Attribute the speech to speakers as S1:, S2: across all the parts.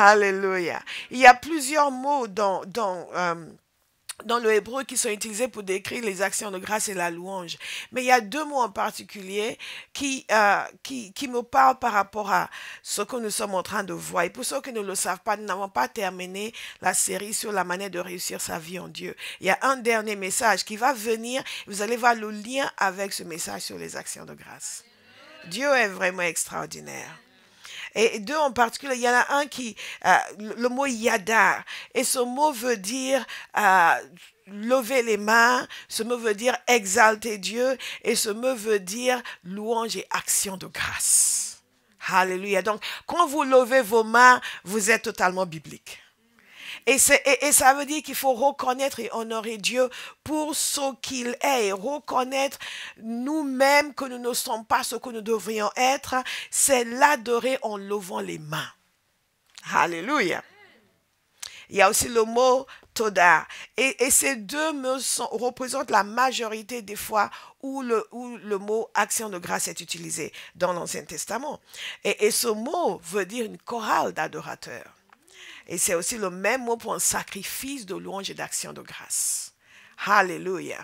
S1: Alléluia. Il y a plusieurs mots dans, dans euh, dans le hébreu qui sont utilisés pour décrire les actions de grâce et la louange. Mais il y a deux mots en particulier qui, euh, qui, qui, me parlent par rapport à ce que nous sommes en train de voir. Et pour ceux qui ne le savent pas, nous n'avons pas terminé la série sur la manière de réussir sa vie en Dieu. Il y a un dernier message qui va venir. Vous allez voir le lien avec ce message sur les actions de grâce. Dieu est vraiment extraordinaire et deux en particulier, il y en a un qui, euh, le mot yada, et ce mot veut dire... Euh, lever les mains, ce mot veut dire exalter Dieu et ce mot veut dire louange et action de grâce. Alléluia. Donc, quand vous levez vos mains, vous êtes totalement biblique. Et, ça veut dire qu'il faut reconnaître et honorer Dieu pour ce qu'il est et reconnaître nous-mêmes que nous ne sommes pas ce que nous devrions être. C'est l'adorer en levant les mains. Alléluia. Il y a aussi le mot Toda. Et, ces deux mots représentent la majorité des fois où le, mot action de grâce est utilisé dans l'Ancien Testament. Et, et ce mot veut dire une chorale d'adorateurs. Et c'est aussi le même mot pour un sacrifice de louange et d'action de grâce. Alléluia.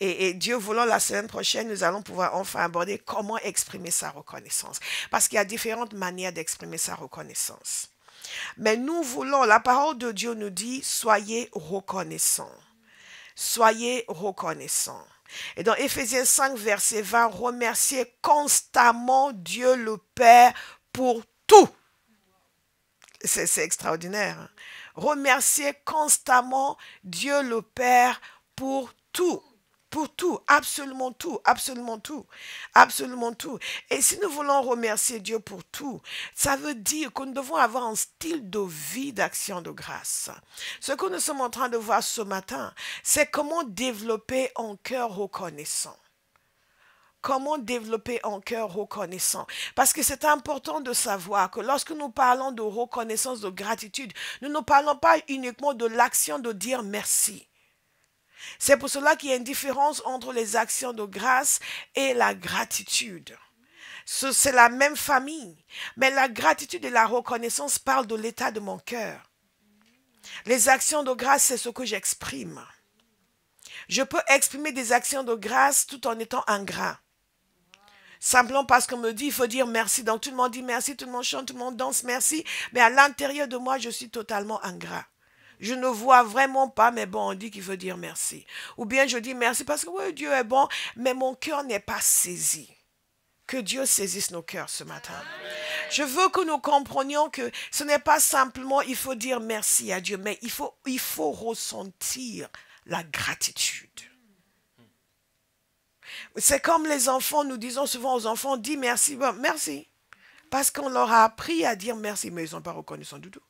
S1: Et, Dieu voulant, la semaine prochaine, nous allons pouvoir enfin aborder comment exprimer sa reconnaissance. Parce qu'il y a différentes manières d'exprimer sa reconnaissance. Mais nous voulons, la parole de Dieu nous dit, soyez reconnaissants. Soyez reconnaissants. Et dans Ephésiens 5, verset 20, remerciez constamment Dieu le Père pour tout. C'est extraordinaire. remercier constamment Dieu le Père pour tout. Pour tout, absolument tout, absolument tout, absolument tout. Et si nous voulons remercier Dieu pour tout, ça veut dire que nous devons avoir un style de vie d'action de grâce. Ce que nous sommes en train de voir ce matin, c'est comment développer un cœur reconnaissant. Comment développer un cœur reconnaissant Parce que c'est important de savoir que lorsque nous parlons de reconnaissance, de gratitude, nous ne parlons pas uniquement de l'action de dire merci. C'est pour cela qu'il y a une différence entre les actions de grâce et la gratitude. C'est la même famille, mais la gratitude et la reconnaissance parlent de l'état de mon cœur. Les actions de grâce, c'est ce que j'exprime. Je peux exprimer des actions de grâce tout en étant ingrat. Simplement parce qu'on me dit, il faut dire merci. Donc tout le monde dit merci, tout le monde chante, tout le monde danse merci. Mais à l'intérieur de moi, je suis totalement ingrat. Je ne vois vraiment pas, mais bon, on dit qu'il faut dire merci. Ou bien je dis merci parce que oui, Dieu est bon, mais mon cœur n'est pas saisi. Que Dieu saisisse nos cœurs ce matin. Je veux que nous comprenions que ce n'est pas simplement il faut dire merci à Dieu, mais il faut, il faut ressentir la gratitude. C'est comme les enfants, nous disons souvent aux enfants, dis merci, merci. Parce qu'on leur a appris à dire merci, mais ils ne sont pas reconnaissants du tout.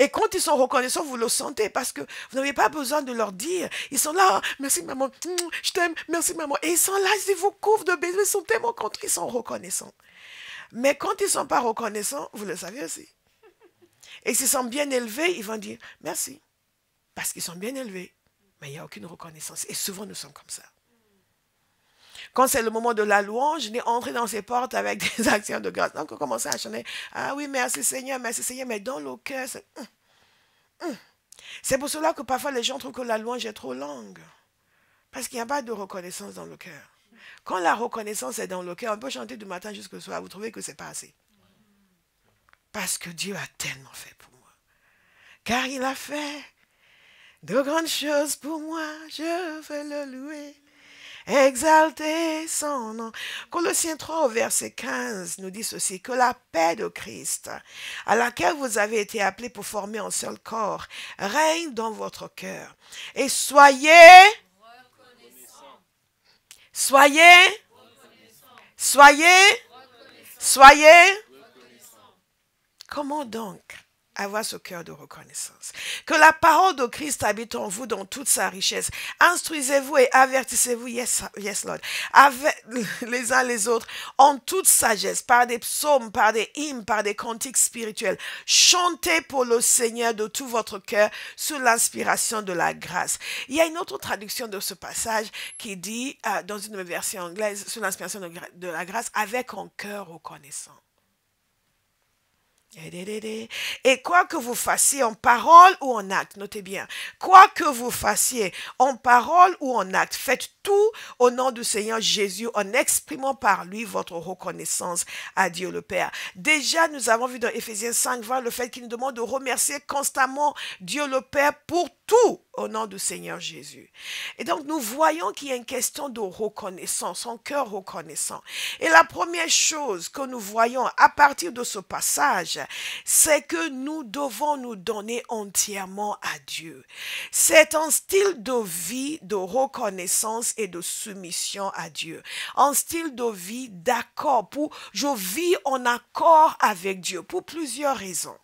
S1: Et quand ils sont reconnaissants, vous le sentez parce que vous n'avez pas besoin de leur dire. Ils sont là, hein, merci maman, mmh, je t'aime, merci maman. Et ils sont là, ils vous couvrent de baisers, ils sont tellement contents, ils sont reconnaissants. Mais quand ils ne sont pas reconnaissants, vous le savez aussi. Et s'ils sont bien élevés, ils vont dire merci. Parce qu'ils sont bien élevés mais il n'y a aucune reconnaissance. Et souvent, nous sommes comme ça. Quand c'est le moment de la louange, je n'ai entré dans ces portes avec des actions de grâce. Donc, on commence à chanter Ah oui, merci Seigneur, merci Seigneur, mais dans le cœur, c'est. Hum, hum. C'est pour cela que parfois les gens trouvent que la louange est trop longue. Parce qu'il n'y a pas de reconnaissance dans le cœur. Quand la reconnaissance est dans le cœur, on peut chanter du matin jusqu'au soir. Vous trouvez que ce n'est pas assez. Parce que Dieu a tellement fait pour moi. Car il a fait de grandes choses pour moi, je veux le louer. Exalter son nom. Colossiens 3, verset 15 nous dit ceci, que la paix de Christ, à laquelle vous avez été appelés pour former un seul corps, règne dans votre cœur. Et soyez... reconnaissants. Soyez... reconnaissants. Soyez... reconnaissants. Soyez... Comment donc avoir ce cœur de reconnaissance. Que la parole de Christ habite en vous dans toute sa richesse. Instruisez-vous et avertissez-vous, yes, yes Lord, avec les uns les autres, en toute sagesse, par des psaumes, par des hymnes, par des cantiques spirituels. Chantez pour le Seigneur de tout votre cœur sous l'inspiration de la grâce. Il y a une autre traduction de ce passage qui dit, euh, dans une version anglaise, sous l'inspiration de, de la grâce, avec un cœur reconnaissant. Et quoi que vous fassiez en parole ou en acte, notez bien, quoi que vous fassiez en parole ou en acte, faites tout au nom du Seigneur Jésus en exprimant par lui votre reconnaissance à Dieu le Père. Déjà, nous avons vu dans Ephésiens 5, voir le fait qu'il nous demande de remercier constamment Dieu le Père pour tout au nom du Seigneur Jésus. Et donc nous voyons qu'il y a une question de reconnaissance, un cœur reconnaissant. Et la première chose que nous voyons à partir de ce passage, c'est que nous devons nous donner entièrement à Dieu. C'est un style de vie de reconnaissance et de soumission à Dieu. Un style de vie d'accord pour je vis en accord avec Dieu pour plusieurs raisons.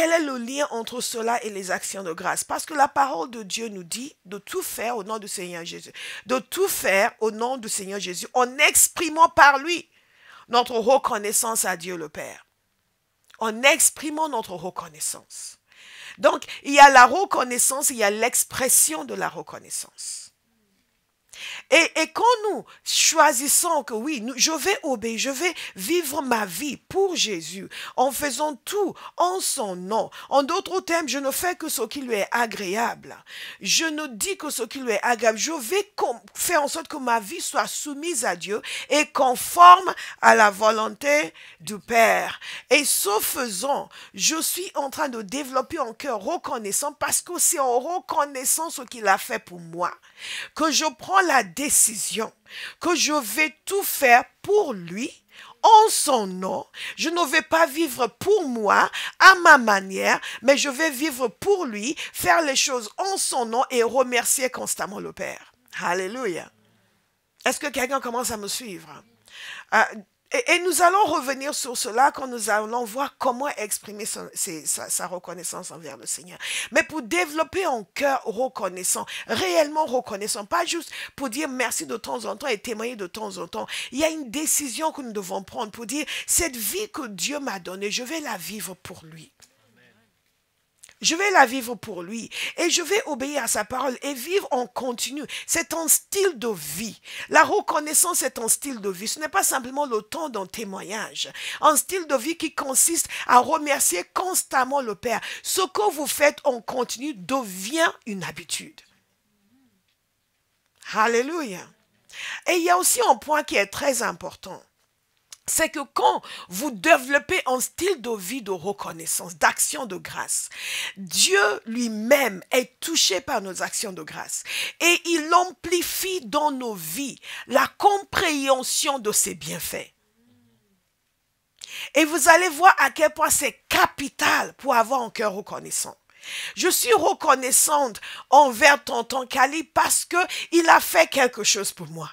S1: Quel est le lien entre cela et les actions de grâce Parce que la parole de Dieu nous dit de tout faire au nom du Seigneur Jésus. De tout faire au nom du Seigneur Jésus en exprimant par lui notre reconnaissance à Dieu le Père. En exprimant notre reconnaissance. Donc, il y a la reconnaissance, il y a l'expression de la reconnaissance. Et, quand nous choisissons que oui, je vais obéir, je vais vivre ma vie pour Jésus, en faisant tout en son nom. En d'autres termes, je ne fais que ce qui lui est agréable. Je ne dis que ce qui lui est agréable. Je vais faire en sorte que ma vie soit soumise à Dieu et conforme à la volonté du Père. Et ce faisant, je suis en train de développer un cœur reconnaissant parce que c'est en reconnaissant ce qu'il a fait pour moi que je prends la décision que je vais tout faire pour lui, en son nom. Je ne vais pas vivre pour moi, à ma manière, mais je vais vivre pour lui, faire les choses en son nom et remercier constamment le Père. Alléluia. Est-ce que quelqu'un commence à me suivre? Euh, et, nous allons revenir sur cela quand nous allons voir comment exprimer sa, sa, reconnaissance envers le Seigneur. Mais pour développer un cœur reconnaissant, réellement reconnaissant, pas juste pour dire merci de temps en temps et témoigner de temps en temps. Il y a une décision que nous devons prendre pour dire, cette vie que Dieu m'a donnée, je vais la vivre pour lui. Je vais la vivre pour lui et je vais obéir à sa parole et vivre en continu. C'est un style de vie. La reconnaissance est un style de vie. Ce n'est pas simplement le temps d'un témoignage. Un style de vie qui consiste à remercier constamment le Père. Ce que vous faites en continu devient une habitude. Alléluia. Et il y a aussi un point qui est très important c'est que quand vous développez un style de vie de reconnaissance, d'action de grâce, Dieu lui-même est touché par nos actions de grâce et il amplifie dans nos vies la compréhension de ses bienfaits. Et vous allez voir à quel point c'est capital pour avoir un cœur reconnaissant. Je suis reconnaissante envers tonton Cali parce que il a fait quelque chose pour moi.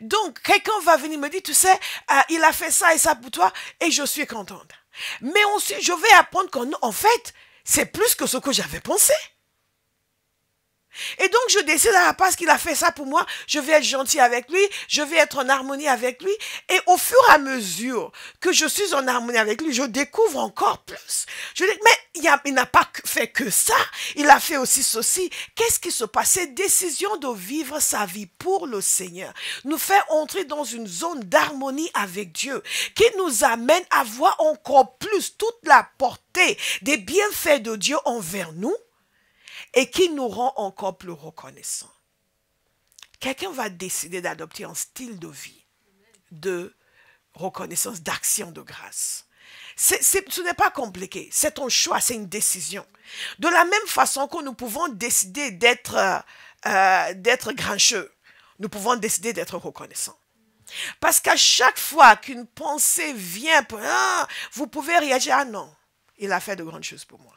S1: Donc, quelqu'un va venir me dire, tu sais, euh, il a fait ça et ça pour toi, et je suis contente. Mais ensuite, je vais apprendre qu'en fait, c'est plus que ce que j'avais pensé. Et donc, je décide à la qu'il a fait ça pour moi, je vais être gentil avec lui, je vais être en harmonie avec lui. Et au fur et à mesure que je suis en harmonie avec lui, je découvre encore plus. Je dis, mais il, n'a pas fait que ça, il a fait aussi ceci. Qu'est-ce qui se passe Cette décision de vivre sa vie pour le Seigneur nous fait entrer dans une zone d'harmonie avec Dieu qui nous amène à voir encore plus toute la portée des bienfaits de Dieu envers nous et qui nous rend encore plus reconnaissants. Quelqu'un va décider d'adopter un style de vie de reconnaissance, d'action de grâce. C'est, ce n'est pas compliqué, c'est un choix, c'est une décision. De la même façon que nous pouvons décider d'être euh, euh, d'être grincheux, nous pouvons décider d'être reconnaissants. Parce qu'à chaque fois qu'une pensée vient, pour, ah, vous pouvez réagir, ah non, il a fait de grandes choses pour moi.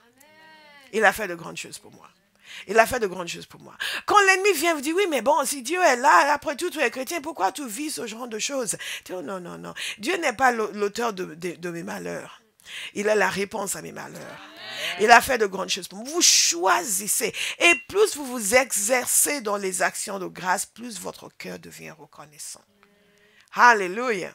S1: Il a fait de grandes choses pour moi. Il a fait de grandes choses pour moi. Quand l'ennemi vient vous dire, oui, mais bon, si Dieu est là, après tout, tu es chrétien, pourquoi tu vis ce genre de choses tu oh, Non, non, non. Dieu n'est pas l'auteur de, mes malheurs. Il est la réponse à mes malheurs. Il a fait de grandes choses pour vous. Vous choisissez. Et plus vous vous exercez dans les actions de grâce, plus votre cœur devient reconnaissant. Alléluia.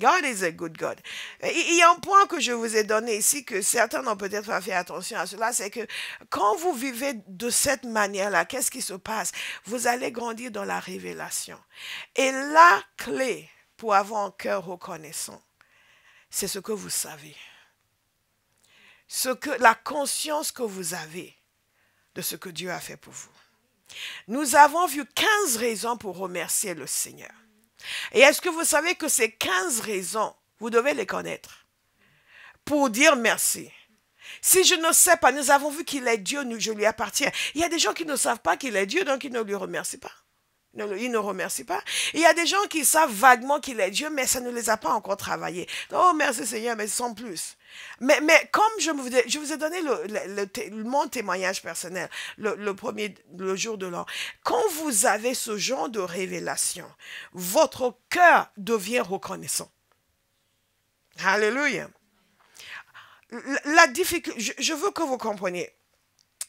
S1: God is a good God. Il y a un point que je vous ai donné ici que certains n'ont peut-être pas fait attention à cela, c'est que quand vous vivez de cette manière-là, qu'est-ce qui se passe Vous allez grandir dans la révélation. Et la clé pour avoir un cœur reconnaissant, c'est ce que vous savez. Ce que la conscience que vous avez de ce que Dieu a fait pour vous. Nous avons vu 15 raisons pour remercier le Seigneur. Et est-ce que vous savez que ces 15 raisons, vous devez les connaître pour dire merci? Si je ne sais pas, nous avons vu qu'il est Dieu, nous, je lui appartiens. Il y a des gens qui ne savent pas qu'il est Dieu, donc ils ne lui remercient pas. Ils ne remercient pas. Il y a des gens qui savent vaguement qu'il est Dieu, mais ça ne les a pas encore travaillés. Oh, merci Seigneur, mais sans plus. Mais, mais comme je vous, je vous ai donné mon témoignage personnel le, premier le jour de l'an, quand vous avez ce genre de révélation, votre cœur devient reconnaissant. Alléluia. La, je, veux que vous compreniez,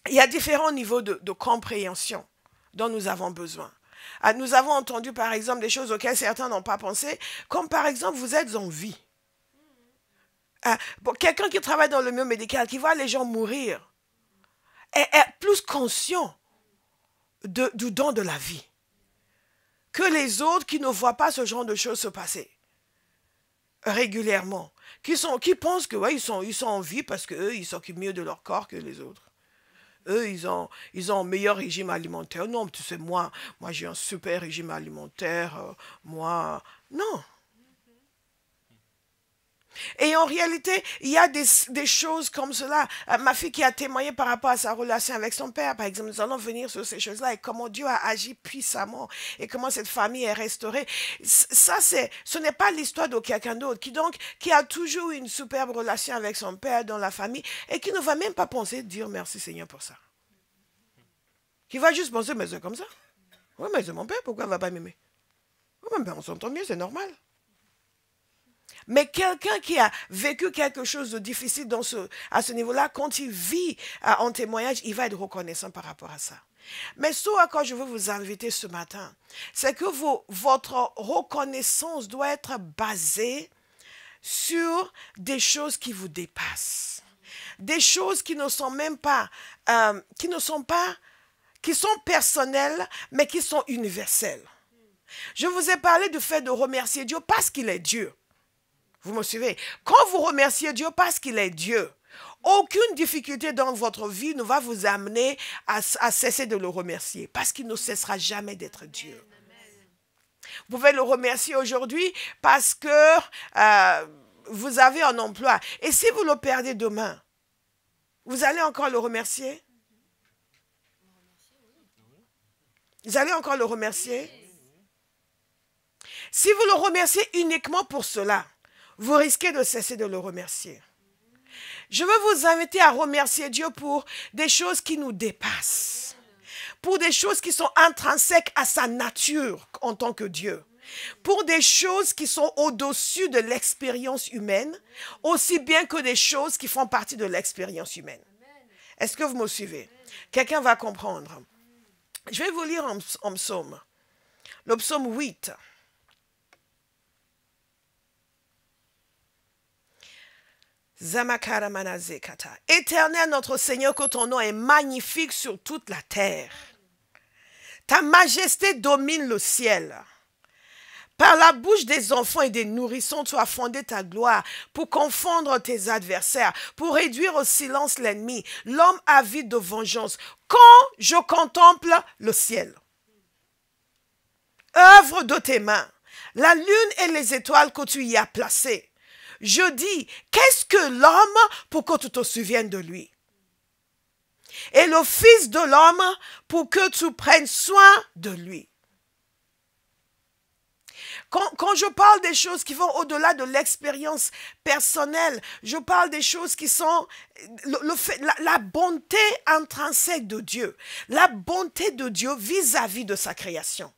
S1: il y a différents niveaux de compréhension dont nous avons besoin. Ah, nous avons entendu par exemple des choses auxquelles certains n'ont pas pensé, comme par exemple vous êtes en vie. Ah, quelqu'un qui travaille dans le milieu médical, qui voit les gens mourir, est, plus conscient de, du don de la vie que les autres qui ne voient pas ce genre de choses se passer régulièrement, qui, sont, qui pensent que ouais, ils, sont, ils en vie parce qu'eux, ils s'occupent mieux de leur corps que les autres. Eux, ils ont, ils ont un meilleur régime alimentaire. Non, tu sais, moi, moi j'ai un super régime alimentaire. Euh, moi, non. Et en réalité, il y a des, choses comme cela. Euh, ma fille qui a témoigné par rapport à sa relation avec son père, par exemple, nous allons venir sur ces choses-là et comment Dieu a agi puissamment et comment cette famille est restaurée. Ça, c'est, ce n'est pas l'histoire de quelqu'un d'autre qui donc, qui a toujours une superbe relation avec son père dans la famille et qui ne va même pas penser dire merci Seigneur pour ça. Qui va juste penser, mais c'est comme ça. Oui, mais c'est mon père, pourquoi il ne va pas m'aimer? Oui, mais on s'entend mieux, c'est normal. Mais quelqu'un qui a vécu quelque chose de difficile dans ce, à ce niveau-là, quand il vit euh, en témoignage, il va être reconnaissant par rapport à ça. Mais ce à quoi je veux vous inviter ce matin, c'est que votre reconnaissance doit être basée sur des choses qui vous dépassent, des choses qui ne sont même pas, euh, qui ne sont pas, qui sont personnelles, mais qui sont universelles. Je vous ai parlé du fait de remercier Dieu parce qu'il est Dieu. Vous me suivez Quand vous remerciez Dieu parce qu'il est Dieu, aucune difficulté dans votre vie ne va vous amener à, cesser de le remercier parce qu'il ne cessera jamais d'être Dieu. Vous pouvez le remercier aujourd'hui parce que euh, vous avez un emploi. Et si vous le perdez demain, vous allez encore le remercier Vous allez encore le remercier Si vous le remerciez uniquement pour cela, vous risquez de cesser de le remercier. Je veux vous inviter à remercier Dieu pour des choses qui nous dépassent, pour des choses qui sont intrinsèques à sa nature en tant que Dieu, pour des choses qui sont au-dessus de l'expérience humaine, aussi bien que des choses qui font partie de l'expérience humaine. Est-ce que vous me suivez Quelqu'un va comprendre. Je vais vous lire en, psaume, le psaume 8. Éternel notre Seigneur, que ton nom est magnifique sur toute la terre. Ta majesté domine le ciel. Par la bouche des enfants et des nourrissons, tu as fondé ta gloire pour confondre tes adversaires, pour réduire au silence l'ennemi, l'homme avide de vengeance. Quand je contemple le ciel, œuvre de tes mains, la lune et les étoiles que tu y as placées, je dis, qu'est-ce que l'homme pour que tu te souviennes de lui Et le Fils de l'homme pour que tu prennes soin de lui. Quand, je parle des choses qui vont au-delà de l'expérience personnelle, je parle des choses qui sont la, bonté intrinsèque de Dieu, la bonté de Dieu vis-à-vis -vis de sa création.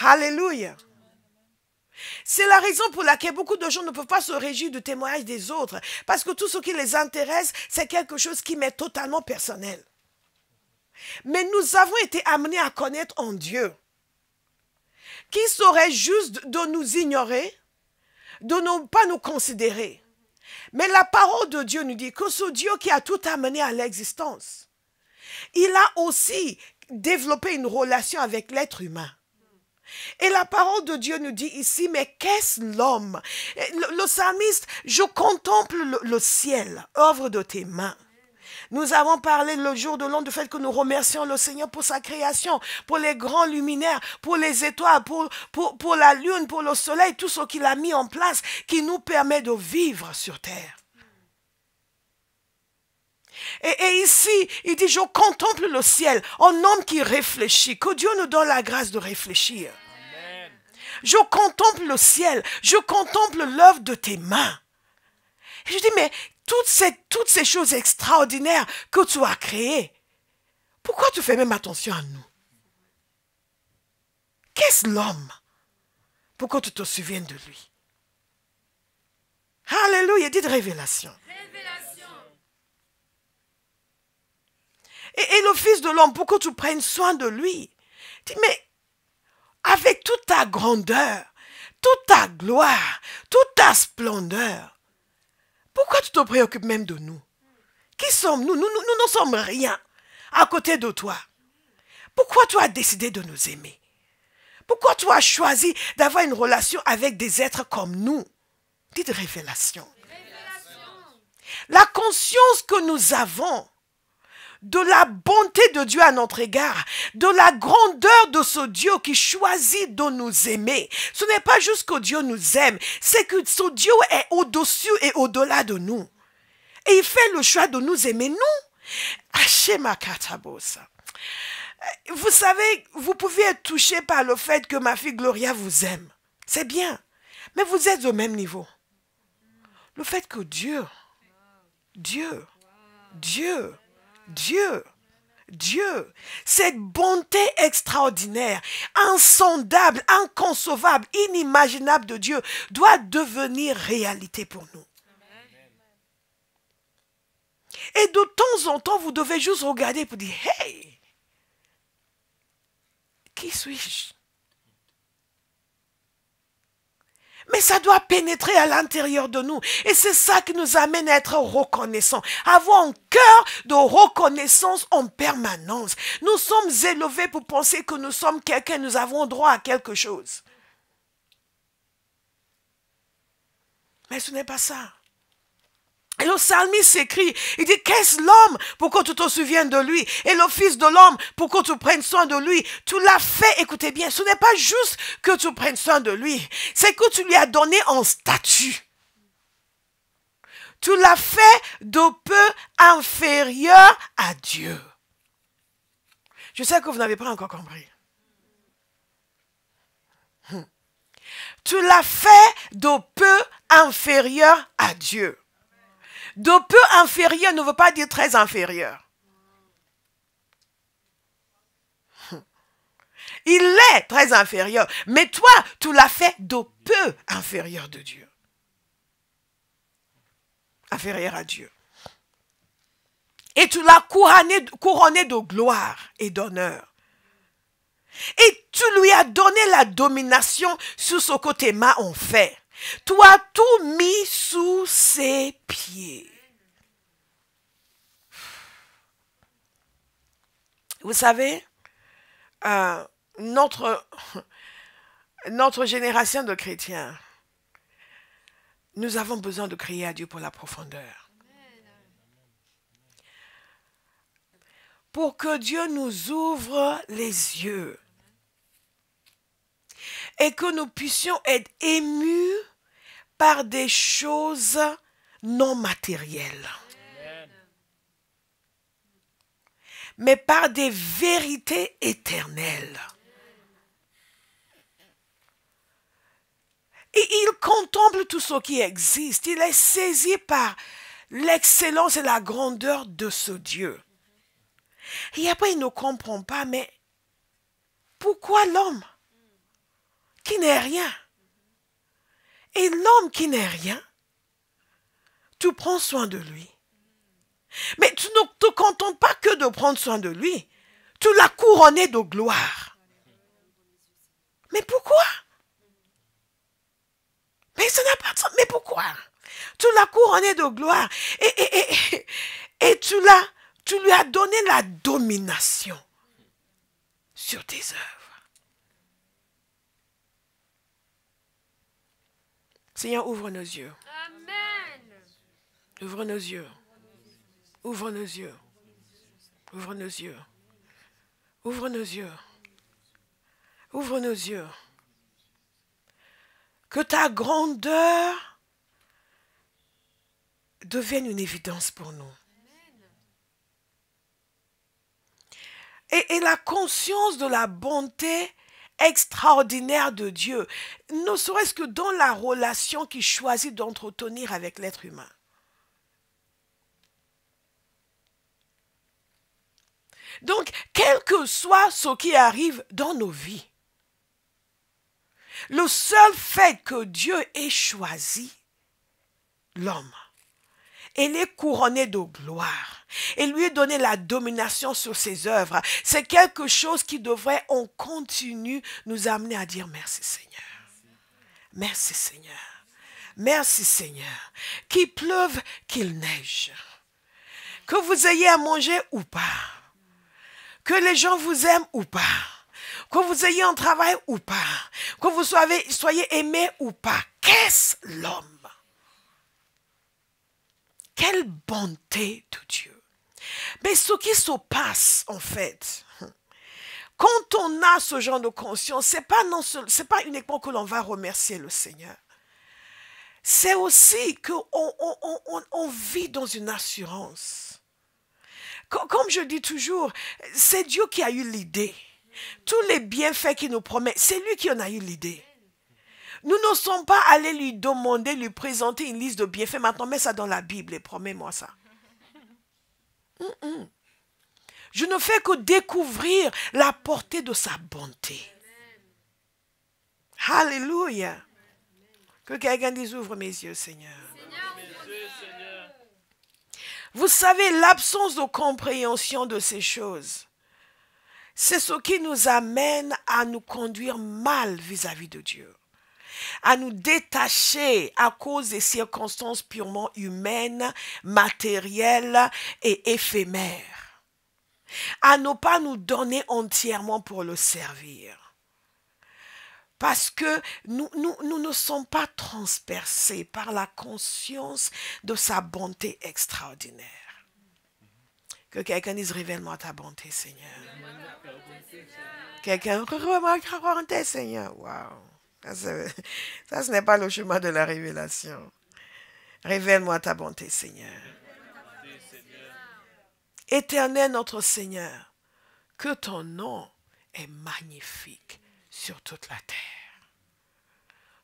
S1: Hallelujah! C'est la raison pour laquelle beaucoup de gens ne peuvent pas se réjouir du témoignage des autres, parce que tout ce qui les intéresse, c'est quelque chose qui m'est totalement personnel. Mais nous avons été amenés à connaître en Dieu. Qui serait juste de nous ignorer, de ne pas nous considérer. Mais la parole de Dieu nous dit que ce Dieu qui a tout amené à l'existence, il a aussi développé une relation avec l'être humain. Et la parole de Dieu nous dit ici, mais qu'est-ce l'homme le, psalmiste, je contemple le, ciel, œuvre de tes mains. Nous avons parlé le jour de l'an du fait que nous remercions le Seigneur pour sa création, pour les grands luminaires, pour les étoiles, pour, pour la lune, pour le soleil, tout ce qu'il a mis en place qui nous permet de vivre sur terre. Et, ici, il dit, je contemple le ciel, en homme qui réfléchit, que Dieu nous donne la grâce de réfléchir. Je contemple le ciel, je contemple l'œuvre de tes mains. je dis, mais toutes ces, toutes ces choses extraordinaires que tu as créées, pourquoi tu fais même attention à nous Qu'est-ce l'homme Pourquoi tu te souviens de lui Alléluia, dit révélation. Et, le Fils de l'homme, pourquoi tu prennes soin de lui. Dis, mais avec toute ta grandeur, toute ta gloire, toute ta splendeur, pourquoi tu te préoccupes même de nous Qui sommes-nous Nous n'en sommes rien à côté de toi. Pourquoi tu as décidé de nous aimer Pourquoi tu as choisi d'avoir une relation avec des êtres comme nous Dites révélation. La conscience que nous avons de la bonté de Dieu à notre égard, de la grandeur de ce Dieu qui choisit de nous aimer. Ce n'est pas juste que Dieu nous aime, c'est que ce Dieu est au-dessus et au-delà de nous. Et il fait le choix de nous aimer, nous. Vous savez, vous pouvez être touché par le fait que ma fille Gloria vous aime. C'est bien. Mais vous êtes au même niveau. Le fait que Dieu, Dieu, Dieu Dieu. Dieu, cette bonté extraordinaire, insondable, inconcevable, inimaginable de Dieu doit devenir réalité pour nous. Et de temps en temps, vous devez juste regarder pour dire, hey, qui suis-je mais ça doit pénétrer à l'intérieur de nous. Et c'est ça qui nous amène à être reconnaissants, avoir un cœur de reconnaissance en permanence. Nous sommes élevés pour penser que nous sommes quelqu'un, nous avons droit à quelque chose. Mais ce n'est pas ça. Et le psalmiste s'écrit, il dit, qu'est-ce l'homme pour que tu te souviennes de lui Et le fils de l'homme pour que tu prennes soin de lui Tu l'as fait, écoutez bien, ce n'est pas juste que tu prennes soin de lui, c'est que tu lui as donné en statut. Tu l'as fait de peu inférieur à Dieu. Je sais que vous n'avez pas encore compris. Hmm. Tu l'as fait de peu inférieur à Dieu. De peu inférieur ne veut pas dire très inférieur. Il est très inférieur. Mais toi, tu l'as fait de peu inférieur de Dieu. Inférieur à Dieu. Et tu l'as couronné, de gloire et d'honneur. Et tu lui as donné la domination sur ce que tes mains ont fait. Toi, tout mis sous ses pieds. Vous savez, euh, notre, notre génération de chrétiens, nous avons besoin de crier à Dieu pour la profondeur. Pour que Dieu nous ouvre les yeux et que nous puissions être émus par des choses non matérielles, mais par des vérités éternelles. Et il contemple tout ce qui existe. Il est saisi par l'excellence et la grandeur de ce Dieu. Et après, il ne comprend pas, mais pourquoi l'homme qui n'est rien et l'homme qui n'est rien, tu prends soin de lui. Mais tu ne te contentes pas que de prendre soin de lui. Tu l'as couronné de gloire. Mais pourquoi Mais ça pas Mais pourquoi Tu l'as couronné de gloire. Et, et, tu, tu lui as donné la domination sur tes œuvres. Seigneur, ouvre nos yeux. Amen. Ouvre nos yeux. Ouvre nos yeux. Ouvre nos yeux. Ouvre nos yeux. Ouvre nos yeux. Que ta grandeur devienne une évidence pour nous. Et, et la conscience de la bonté extraordinaire de Dieu, ne serait-ce que dans la relation qu'il choisit d'entretenir avec l'être humain. Donc, quel que soit ce qui arrive dans nos vies, le seul fait que Dieu ait choisi l'homme et est couronné de gloire. Et lui est donné la domination sur ses œuvres. C'est quelque chose qui devrait, en continu, nous amener à dire merci Seigneur. Merci Seigneur. Merci Seigneur. Qu'il pleuve, qu'il neige. Que vous ayez à manger ou pas. Que les gens vous aiment ou pas que vous ayez un travail ou pas, que vous soyez aimé ou pas. Qu'est-ce l'homme quelle bonté de Dieu. Mais ce qui se passe, en fait, quand on a ce genre de conscience, ce n'est pas, non, pas uniquement que l'on va remercier le Seigneur. C'est aussi qu'on on vit dans une assurance. Comme je dis toujours, c'est Dieu qui a eu l'idée. Tous les bienfaits qu'il nous promet, c'est lui qui en a eu l'idée. Nous ne sommes pas allés lui demander, lui présenter une liste de bienfaits. Maintenant, mets ça dans la Bible et promets-moi ça. Je ne fais que découvrir la portée de sa bonté. Alléluia. Que quelqu'un dise ouvre mes yeux, Seigneur. Vous savez, l'absence de compréhension de ces choses, c'est ce qui nous amène à nous conduire mal vis à -vis de Dieu à nous détacher à cause des circonstances purement humaines, matérielles et éphémères, à ne pas nous donner entièrement pour le servir parce que nous, nous, ne sommes pas transpercés par la conscience de sa bonté extraordinaire. Que quelqu'un dise révèle-moi ta bonté, Seigneur. Quelqu'un révèle-moi ta bonté, Seigneur. Waouh! Ça, ce n'est pas le chemin de la révélation. Révèle-moi ta bonté, Seigneur. Éternel notre Seigneur, que ton nom est magnifique sur toute la terre.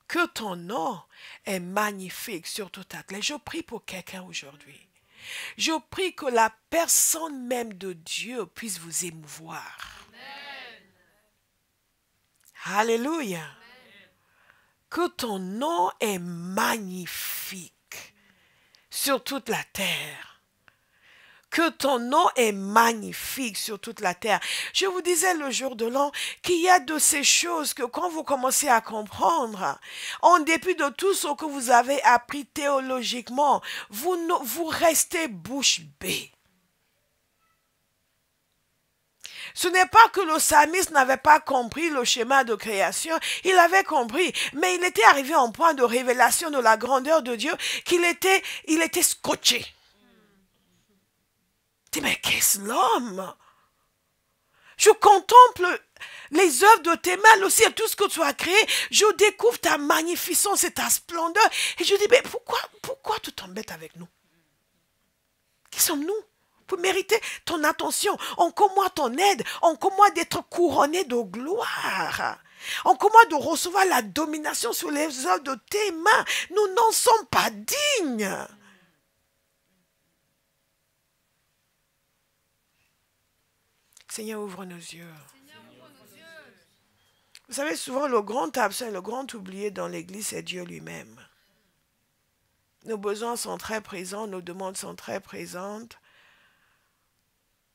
S1: Que ton nom est magnifique sur toute la terre. Je prie pour quelqu'un aujourd'hui. Je prie que la personne même de Dieu puisse vous émouvoir. Amen. Alléluia que ton nom est magnifique sur toute la terre. Que ton nom est magnifique sur toute la terre. Je vous disais le jour de l'an qu'il y a de ces choses que quand vous commencez à comprendre, en dépit de tout ce que vous avez appris théologiquement, vous, vous restez bouche bée. Ce n'est pas que le psalmiste n'avait pas compris le schéma de création, il avait compris, mais il était arrivé en point de révélation de la grandeur de Dieu qu'il était, il était scotché. Dit, mais qu'est-ce l'homme Je contemple les œuvres de tes mains, le ciel, tout ce que tu as créé. Je découvre ta magnificence et ta splendeur. Et je dis, mais pourquoi, pourquoi tu t'embêtes avec nous Qui sommes-nous mériter ton attention, encore moi ton aide, encore moi d'être couronné de gloire. Encore moi de recevoir la domination sur les œuvres de tes mains. Nous n'en sommes pas dignes. Seigneur, ouvre nos yeux. Vous savez, souvent, le grand absent, le grand oublié dans l'Église, c'est Dieu lui-même. Nos besoins sont très présents, nos demandes sont très présentes,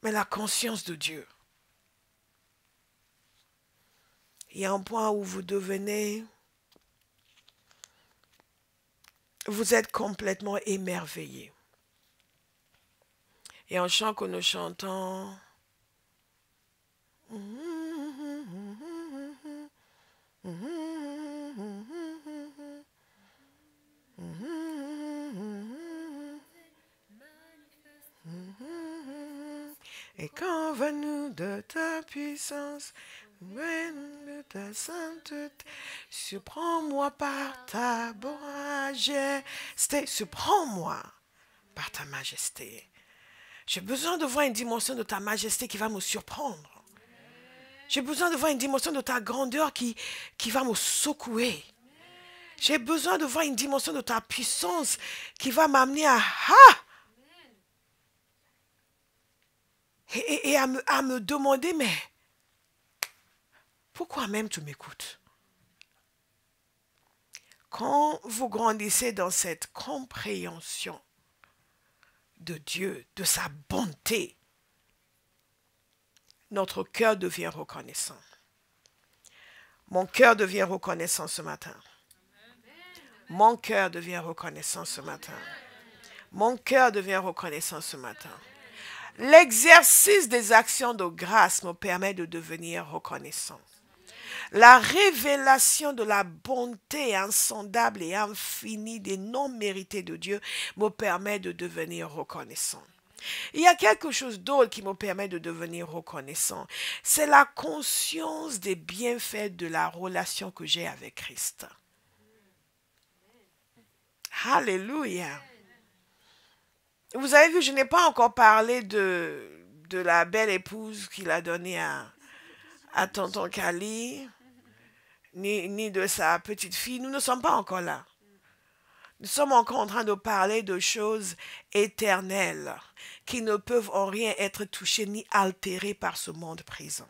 S1: mais la conscience de Dieu. Il y a un point où vous devenez, vous êtes complètement émerveillé. Et en chant que nous chantons, Et quand venons de ta puissance, de ta sainteté. Surprends-moi par ta majesté. Surprends-moi par ta majesté. J'ai besoin de voir une dimension de ta majesté qui va me surprendre. J'ai besoin de voir une dimension de ta grandeur qui, qui va me secouer. J'ai besoin de voir une dimension de ta puissance qui va m'amener à ha. Ah! et, à, me, à me demander, mais pourquoi même tu m'écoutes Quand vous grandissez dans cette compréhension de Dieu, de sa bonté, notre cœur devient reconnaissant. Mon cœur devient reconnaissant ce matin. Mon cœur devient reconnaissant ce matin. Mon cœur devient reconnaissant ce matin. L'exercice des actions de grâce me permet de devenir reconnaissant. La révélation de la bonté insondable et infinie des non mérités de Dieu me permet de devenir reconnaissant. Il y a quelque chose d'autre qui me permet de devenir reconnaissant. C'est la conscience des bienfaits de la relation que j'ai avec Christ. Alléluia vous avez vu, je n'ai pas encore parlé de, de la belle épouse qu'il a donnée à, à tonton Kali, ni, ni de sa petite fille. Nous ne sommes pas encore là. Nous sommes encore en train de parler de choses éternelles qui ne peuvent en rien être touchées ni altérées par ce monde présent.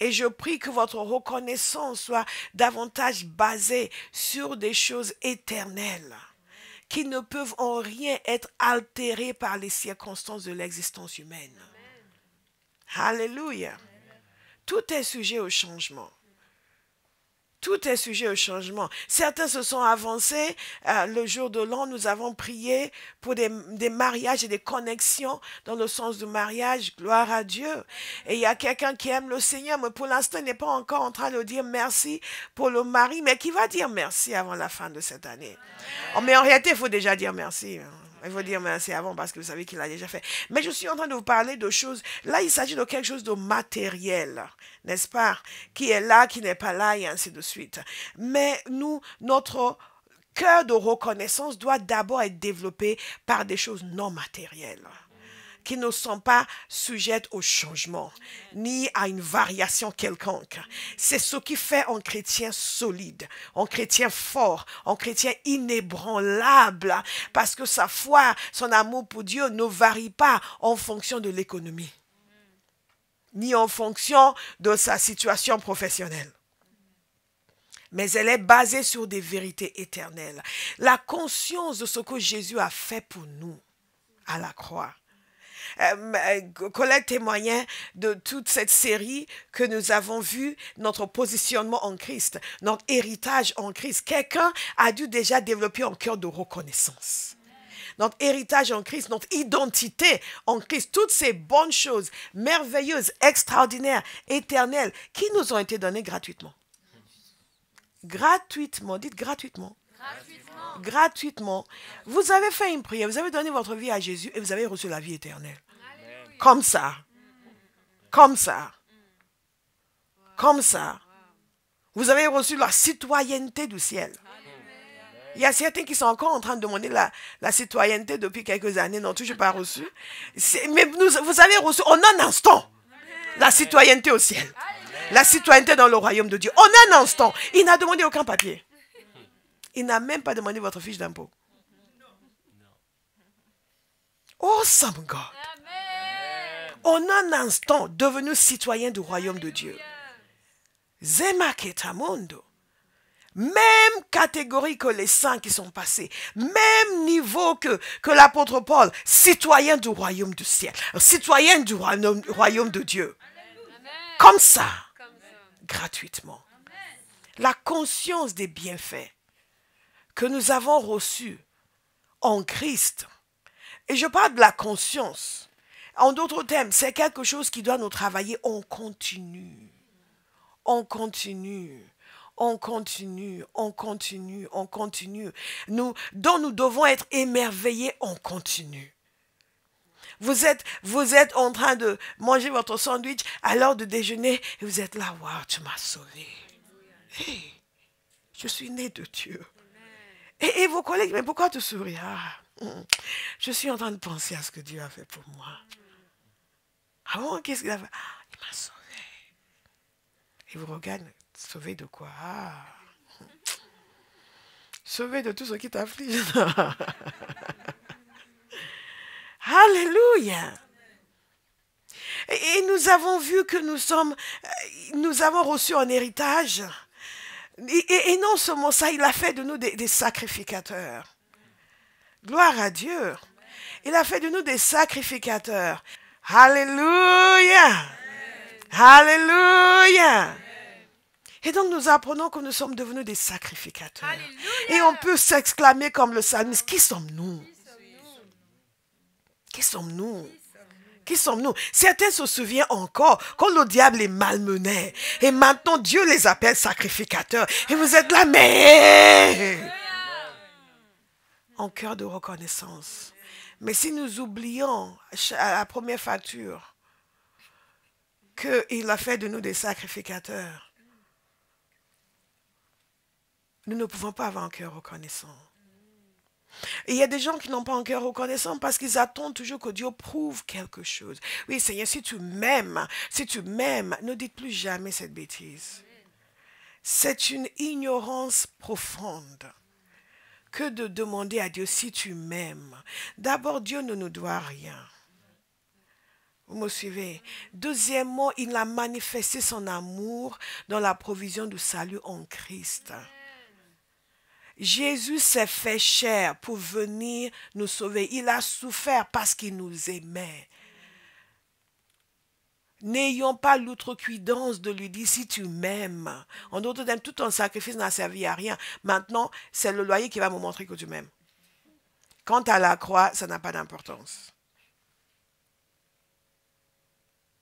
S1: Et je prie que votre reconnaissance soit davantage basée sur des choses éternelles qui ne peuvent en rien être altérés par les circonstances de l'existence humaine. Alléluia. Tout est sujet au changement. Tout est sujet au changement. Certains se sont avancés. Euh, le jour de l'an, nous avons prié pour des, mariages et des connexions dans le sens du mariage. Gloire à Dieu. Et il y a quelqu'un qui aime le Seigneur, mais pour l'instant, il n'est pas encore en train de dire merci pour le mari, mais qui va dire merci avant la fin de cette année. Oh, mais en réalité, il faut déjà dire merci. Hein. Vous dire, mais c'est avant parce que vous savez qu'il l'a déjà fait. Mais je suis en train de vous parler de choses. Là, il s'agit de quelque chose de matériel, n'est-ce pas Qui est là, qui n'est pas là, et ainsi de suite. Mais nous, notre cœur de reconnaissance doit d'abord être développé par des choses non matérielles qui ne sont pas sujettes au changement, ni à une variation quelconque. C'est ce qui fait un chrétien solide, un chrétien fort, un chrétien inébranlable, parce que sa foi, son amour pour Dieu ne varie pas en fonction de l'économie, ni en fonction de sa situation professionnelle mais elle est basée sur des vérités éternelles. La conscience de ce que Jésus a fait pour nous à la croix euh, euh, et témoignait de toute cette série que nous avons vue, notre positionnement en Christ, notre héritage en Christ. Quelqu'un a dû déjà développer un cœur de reconnaissance notre héritage en Christ, notre identité en Christ, toutes ces bonnes choses merveilleuses, extraordinaires, éternelles, qui nous ont été données gratuitement. Gratuitement, dites gratuitement. gratuitement gratuitement. Vous avez fait une prière, vous avez donné votre vie à Jésus et vous avez reçu la vie éternelle. Comme ça. Comme ça. Comme ça. Vous avez reçu la citoyenneté du ciel. Il y a certains qui sont encore en train de demander la, citoyenneté depuis quelques années, n'ont toujours pas reçu. Mais vous avez reçu en un instant la citoyenneté au ciel. La citoyenneté dans le royaume de Dieu. En un instant. Il n'a demandé aucun papier il n'a même pas demandé votre fiche d'impôt. Oh, some God. Amen. On en un instant devenu citoyen du royaume de Dieu. Zema mondo. Même catégorie que les saints qui sont passés, même niveau que, que l'apôtre Paul, citoyen du royaume du ciel, citoyen du royaume, de Dieu. Comme ça, gratuitement. La conscience des bienfaits que nous avons reçu en Christ. Et je parle de la conscience. En d'autres termes, c'est quelque chose qui doit nous travailler. en continu. On continue. On continue, on continue, on continue. Nous, dont nous devons être émerveillés, en continu. Vous êtes, vous êtes en train de manger votre sandwich à l'heure de déjeuner et vous êtes là, wow, tu m'as sauvé. je suis né de Dieu. Et, vos collègues, mais pourquoi tu souris ah, hum, Je suis en train de penser à ce que Dieu a fait pour moi. Ah bon, qu'est-ce qu'il a fait ah, Il m'a sauvé. Et vous regardez, sauvé de quoi ah, hum, Sauvé de tout ce qui t'afflige. Alléluia. Et nous avons vu que nous sommes, euh, nous avons reçu un héritage et, non seulement ça, il a fait de nous des, sacrificateurs. Gloire à Dieu. Il a fait de nous des sacrificateurs. Alléluia. Alléluia. Et donc nous apprenons que nous sommes devenus des sacrificateurs. Et on peut s'exclamer comme le psalmiste, qui sommes-nous Qui sommes-nous qui sommes-nous Certains se souviennent encore quand le diable les malmenait. Et maintenant, Dieu les appelle sacrificateurs. Et vous êtes là, mais... En cœur de reconnaissance. Mais si nous oublions à la première facture qu'il a fait de nous des sacrificateurs, nous ne pouvons pas avoir un cœur reconnaissant il y a des gens qui n'ont pas encore reconnaissant parce qu'ils attendent toujours que Dieu prouve quelque chose. Oui, Seigneur, si tu m'aimes, si tu m'aimes, ne dites plus jamais cette bêtise. C'est une ignorance profonde que de demander à Dieu si tu m'aimes. D'abord, Dieu ne nous doit rien. Vous me suivez Deuxièmement, il a manifesté son amour dans la provision du salut en Christ. Jésus s'est fait chair pour venir nous sauver. Il a souffert parce qu'il nous aimait. N'ayons pas l'outrecuidance de lui dire si tu m'aimes. En d'autres termes, tout ton sacrifice n'a servi à rien. Maintenant, c'est le loyer qui va me montrer que tu m'aimes. Quant à la croix, ça n'a pas d'importance.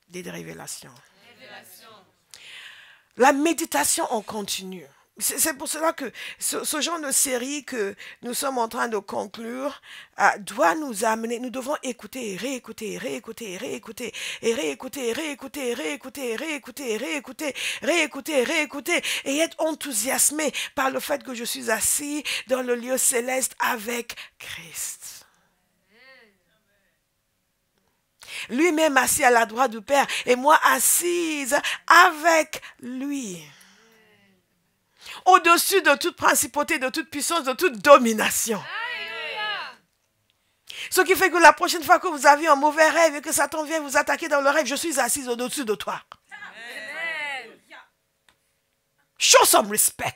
S1: Des révélations. La méditation en continue. C'est pour cela que ce, genre de série que nous sommes en train de conclure euh, doit nous amener, nous devons écouter, réécouter, réécouter, réécouter, et réécouter, réécouter, réécouter, réécouter, réécouter, réécouter, réécouter, et être enthousiasmé par le fait que je suis assis dans le lieu céleste avec Christ. Lui-même assis à la droite du Père et moi assise avec lui au-dessus de toute principauté, de toute puissance, de toute domination. Ce qui fait que la prochaine fois que vous avez un mauvais rêve et que Satan vient vous attaquer dans le rêve, je suis assise au-dessus de toi. Show some respect.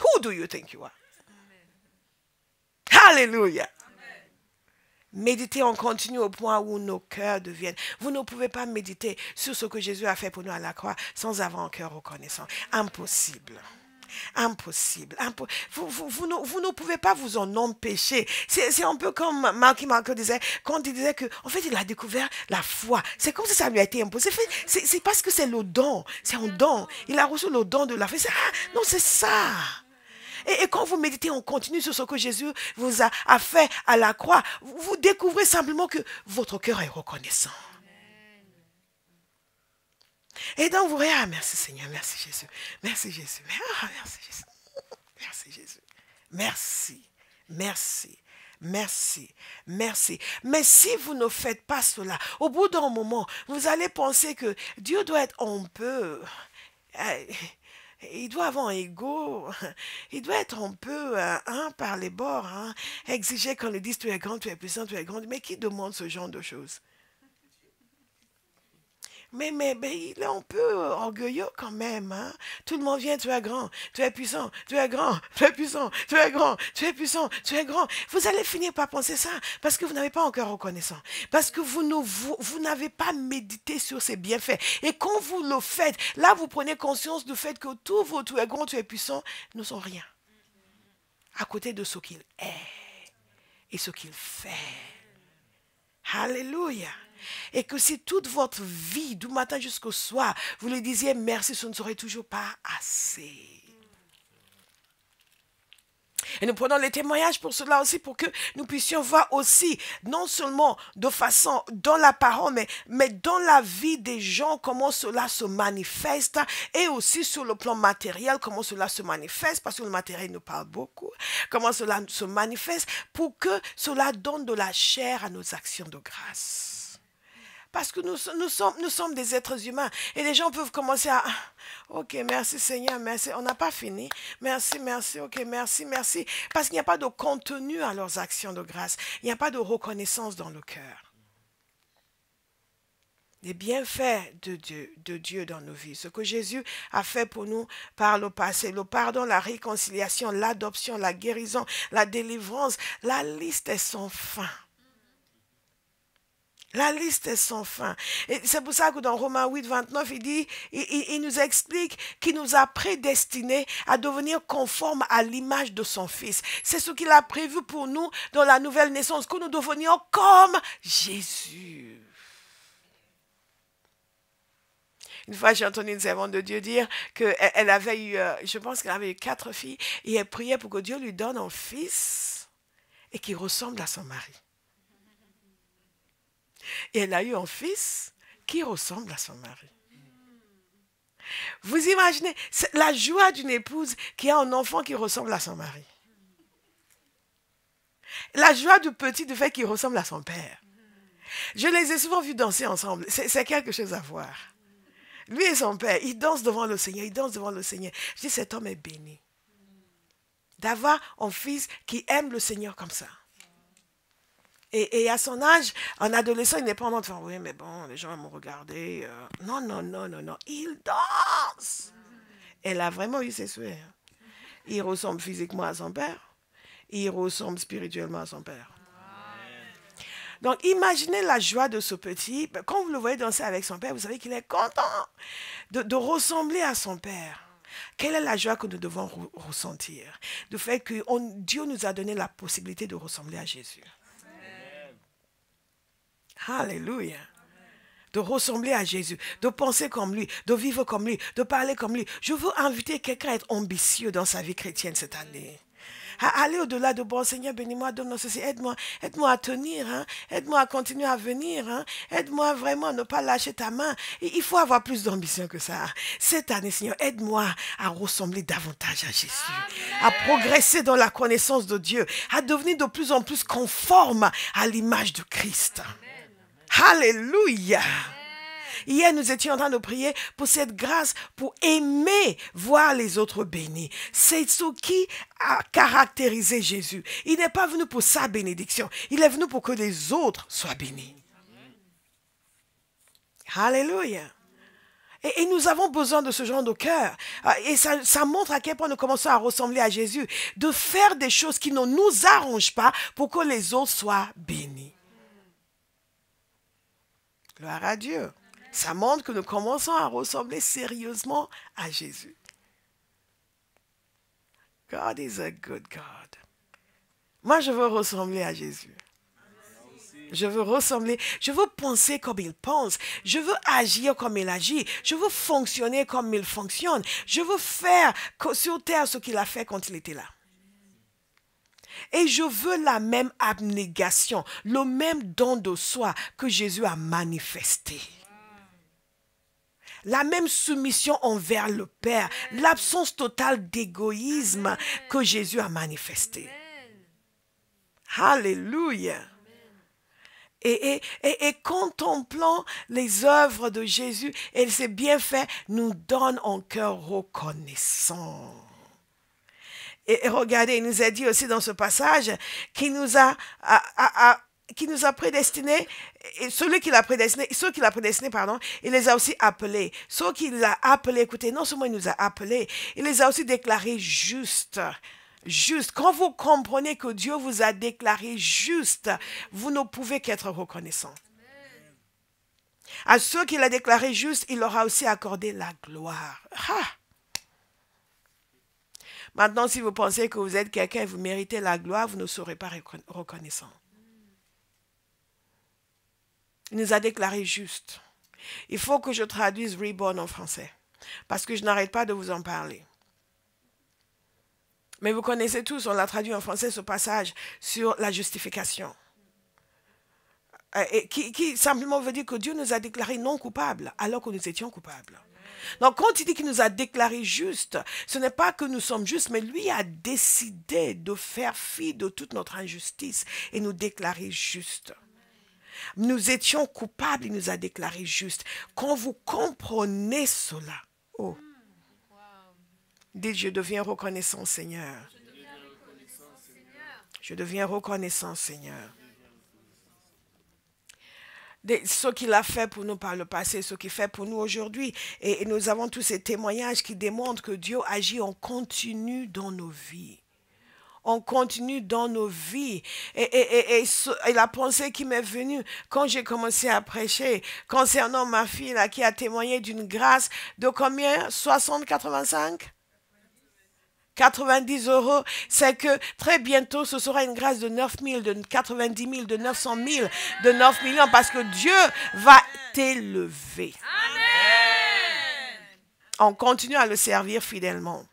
S1: Who do you think you are? Hallelujah. Méditer en continue au point où nos cœurs deviennent. Vous ne pouvez pas méditer sur ce que Jésus a fait pour nous à la croix sans avoir un cœur reconnaissant. Impossible. Impossible. vous, vous, ne, pouvez pas vous en empêcher. C'est un peu comme Marquis Marco disait, quand il disait que, en fait, il a découvert la foi. C'est comme si ça lui a été imposé. C'est parce que c'est le don. C'est un don. Il a reçu le don de la foi. Ah, non, c'est ça. Et, quand vous méditez, on continue sur ce que Jésus vous a, fait à la croix. Vous, découvrez simplement que votre cœur est reconnaissant. Et donc, vous voyez, ah, merci Seigneur, merci Jésus, merci Jésus, ah, merci Jésus, merci Jésus, merci, merci, merci, merci. Mais si vous ne faites pas cela, au bout d'un moment, vous allez penser que Dieu doit être un peu... Eh, il doit avoir un ego, il doit être un peu euh, un par les bords, hein. exiger qu'on le dise tu es grand, tu es puissant, tu es grand », mais qui demande ce genre de choses mais, mais, mais il est un peu euh, orgueilleux quand même. Hein. Tout le monde vient, tu es grand, tu es puissant, tu es grand, tu es puissant, tu es grand, tu es puissant, tu es grand. Vous allez finir par penser ça parce que vous n'avez pas encore reconnaissant. Parce que vous n'avez vous, pas médité sur ses bienfaits. Et quand vous le faites, là, vous prenez conscience du fait que tout vos tu es grand, tu es puissant, ne sont rien. À côté de ce qu'il est et ce qu'il fait. Alléluia. Et que si toute votre vie, du matin jusqu'au soir, vous lui disiez merci, ce ne serait toujours pas assez. Et nous prenons les témoignages pour cela aussi, pour que nous puissions voir aussi, non seulement de façon dans la parole, mais, mais dans la vie des gens, comment cela se manifeste, et aussi sur le plan matériel, comment cela se manifeste, parce que le matériel nous parle beaucoup, comment cela se manifeste, pour que cela donne de la chair à nos actions de grâce. Parce que nous, nous, sommes, nous sommes des êtres humains. Et les gens peuvent commencer à... Ah, ok, merci Seigneur, merci. On n'a pas fini. Merci, merci, ok, merci, merci. Parce qu'il n'y a pas de contenu à leurs actions de grâce. Il n'y a pas de reconnaissance dans le cœur. Les bienfaits de de Dieu dans nos vies. Ce que Jésus a fait pour nous par le passé. Le pardon, la réconciliation, l'adoption, la guérison, la délivrance. La liste est sans fin. La liste est sans fin. Et c'est pour ça que dans Romains 8, 29, il dit, il, nous explique qu'il nous a prédestinés à devenir conformes à l'image de son Fils. C'est ce qu'il a prévu pour nous dans la nouvelle naissance, que nous devenions comme Jésus. Une fois, j'ai entendu une servante de Dieu dire qu'elle e, avait eu, euh, je pense qu'elle avait eu quatre filles, et elle priait pour que Dieu lui donne un fils et qui ressemble à son mari. Et elle a eu un fils qui ressemble à son mari. Vous imaginez la joie d'une épouse qui a un enfant qui ressemble à son mari. La joie du petit du fait qu'il ressemble à son père. Je les ai souvent vus danser ensemble. C'est quelque chose à voir. Lui et son père, ils dansent devant le Seigneur, ils dansent devant le Seigneur. Je dis, cet homme est béni. D'avoir un fils qui aime le Seigneur comme ça. Et, à son âge, en adolescent, il n'est pas en train de oui, mais bon, les gens m'ont regardé. regarder. Euh. » non, non, non, non, non, il danse. Elle a vraiment eu ses souhaits. Hein. Il ressemble physiquement à son père. il ressemble spirituellement à son père. Donc, imaginez la joie de ce petit. Ben, quand vous le voyez danser avec son père, vous savez qu'il est content de, ressembler à son père. Quelle est la joie que nous devons ressentir Du fait que Dieu nous a donné la possibilité de ressembler à Jésus. Alléluia. De ressembler à Jésus, de penser comme lui, de vivre comme lui, de parler comme lui. Je veux inviter quelqu'un à être ambitieux dans sa vie chrétienne cette année à aller au-delà de bon Seigneur, bénis-moi, donne nous ceci, aide-moi, aide-moi à tenir, hein. aide-moi à continuer à venir, hein. aide-moi vraiment à ne pas lâcher ta main. Il faut avoir plus d'ambition que ça. Cette année, Seigneur, aide-moi à ressembler davantage à Jésus, à progresser dans la connaissance de Dieu, à devenir de plus en plus conforme à l'image de Christ. Amen. Alléluia. Hier, nous étions en train de prier pour cette grâce, pour aimer voir les autres bénis. C'est ce qui a caractérisé Jésus. Il n'est pas venu pour sa bénédiction, il est venu pour que les autres soient bénis. Alléluia. Et, nous avons besoin de ce genre de cœur. Euh, et ça, montre à quel point nous commençons à ressembler à Jésus, de faire des choses qui ne nous arrangent pas pour que les autres soient bénis. Gloire à Dieu. Ça montre que nous commençons à ressembler sérieusement à Jésus. God is a good God. Moi, je veux ressembler à Jésus. Je veux ressembler, je veux penser comme il pense, je veux agir comme il agit, je veux fonctionner comme il fonctionne, je veux faire sur terre ce qu'il a fait quand il était là. Et je veux la même abnégation, le même don de soi que Jésus a manifesté. La même soumission envers le Père, l'absence totale d'égoïsme que Jésus a manifesté. Alléluia. Et, contemplant les œuvres de Jésus et ses bienfaits, nous donne un cœur reconnaissant. Et, regardez, il nous a dit aussi dans ce passage qu'il nous a, a, a, qui nous a prédestinés, celui qui l'a prédestiné, ceux qui prédestiné, pardon, il les a aussi appelés. Ceux qu'il a appelé, écoutez, non seulement il nous a appelés, il les a aussi déclarés justes. Juste. Quand vous comprenez que Dieu vous a déclaré juste, vous ne pouvez qu'être reconnaissant. À ceux qu'il a déclaré juste, il leur a aussi accordé la gloire. Maintenant, si vous pensez que vous êtes quelqu'un et vous méritez la gloire, vous ne serez pas reconnaissant. Il nous a déclaré juste. Il faut que je traduise reborn en français, parce que je n'arrête pas de vous en parler. Mais vous connaissez tous, on l'a traduit en français ce passage sur la justification. Euh, qui, qui simplement veut dire que Dieu nous a déclaré non coupables alors que nous étions coupables. Donc quand il dit qu'il nous a déclarés justes, ce n'est pas que nous sommes justes, mais lui a décidé de faire fi de toute notre injustice et nous déclarer justes. Nous étions coupables, il nous a déclarés justes. Quand vous comprenez cela, oh, dites je deviens reconnaissant Seigneur. Je deviens reconnaissant Seigneur ce qu'il a fait pour nous par le passé, ce qu'il fait pour nous aujourd'hui. Et, nous avons tous ces témoignages qui démontrent que Dieu agit en continu dans nos vies. On continue dans nos vies. Et, et, et la pensée qui m'est venue quand j'ai commencé à prêcher concernant ma fille là, qui a témoigné d'une grâce de combien 60, 85 90 euros, c'est que très bientôt, ce sera une grâce de 9 000, de 90 000, de 900 000, de 9 millions, parce que Dieu va t'élever. On continue à le servir fidèlement.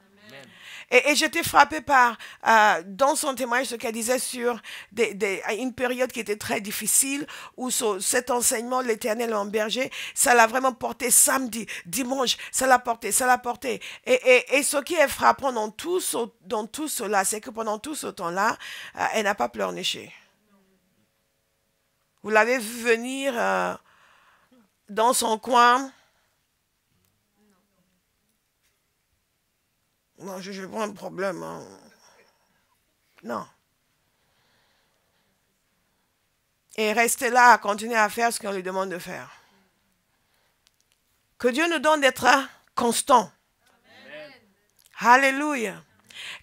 S1: Et, et j'étais frappée par, euh, dans son témoignage, ce qu'elle disait sur des, des, une période qui était très difficile, où cet enseignement, l'éternel en berger, ça l'a vraiment porté samedi, dimanche, ça l'a porté, ça l'a porté. Et, et, et, ce qui est frappant dans tout, ce, dans tout cela, c'est que pendant tout ce temps-là, euh, elle n'a pas pleurniché. Vous l'avez vu venir euh, dans son coin Non, je vois pas un problème. Hein. Non. Et rester là, à continuer à faire ce qu'on lui demande de faire. Que Dieu nous donne d'être constants. Alléluia.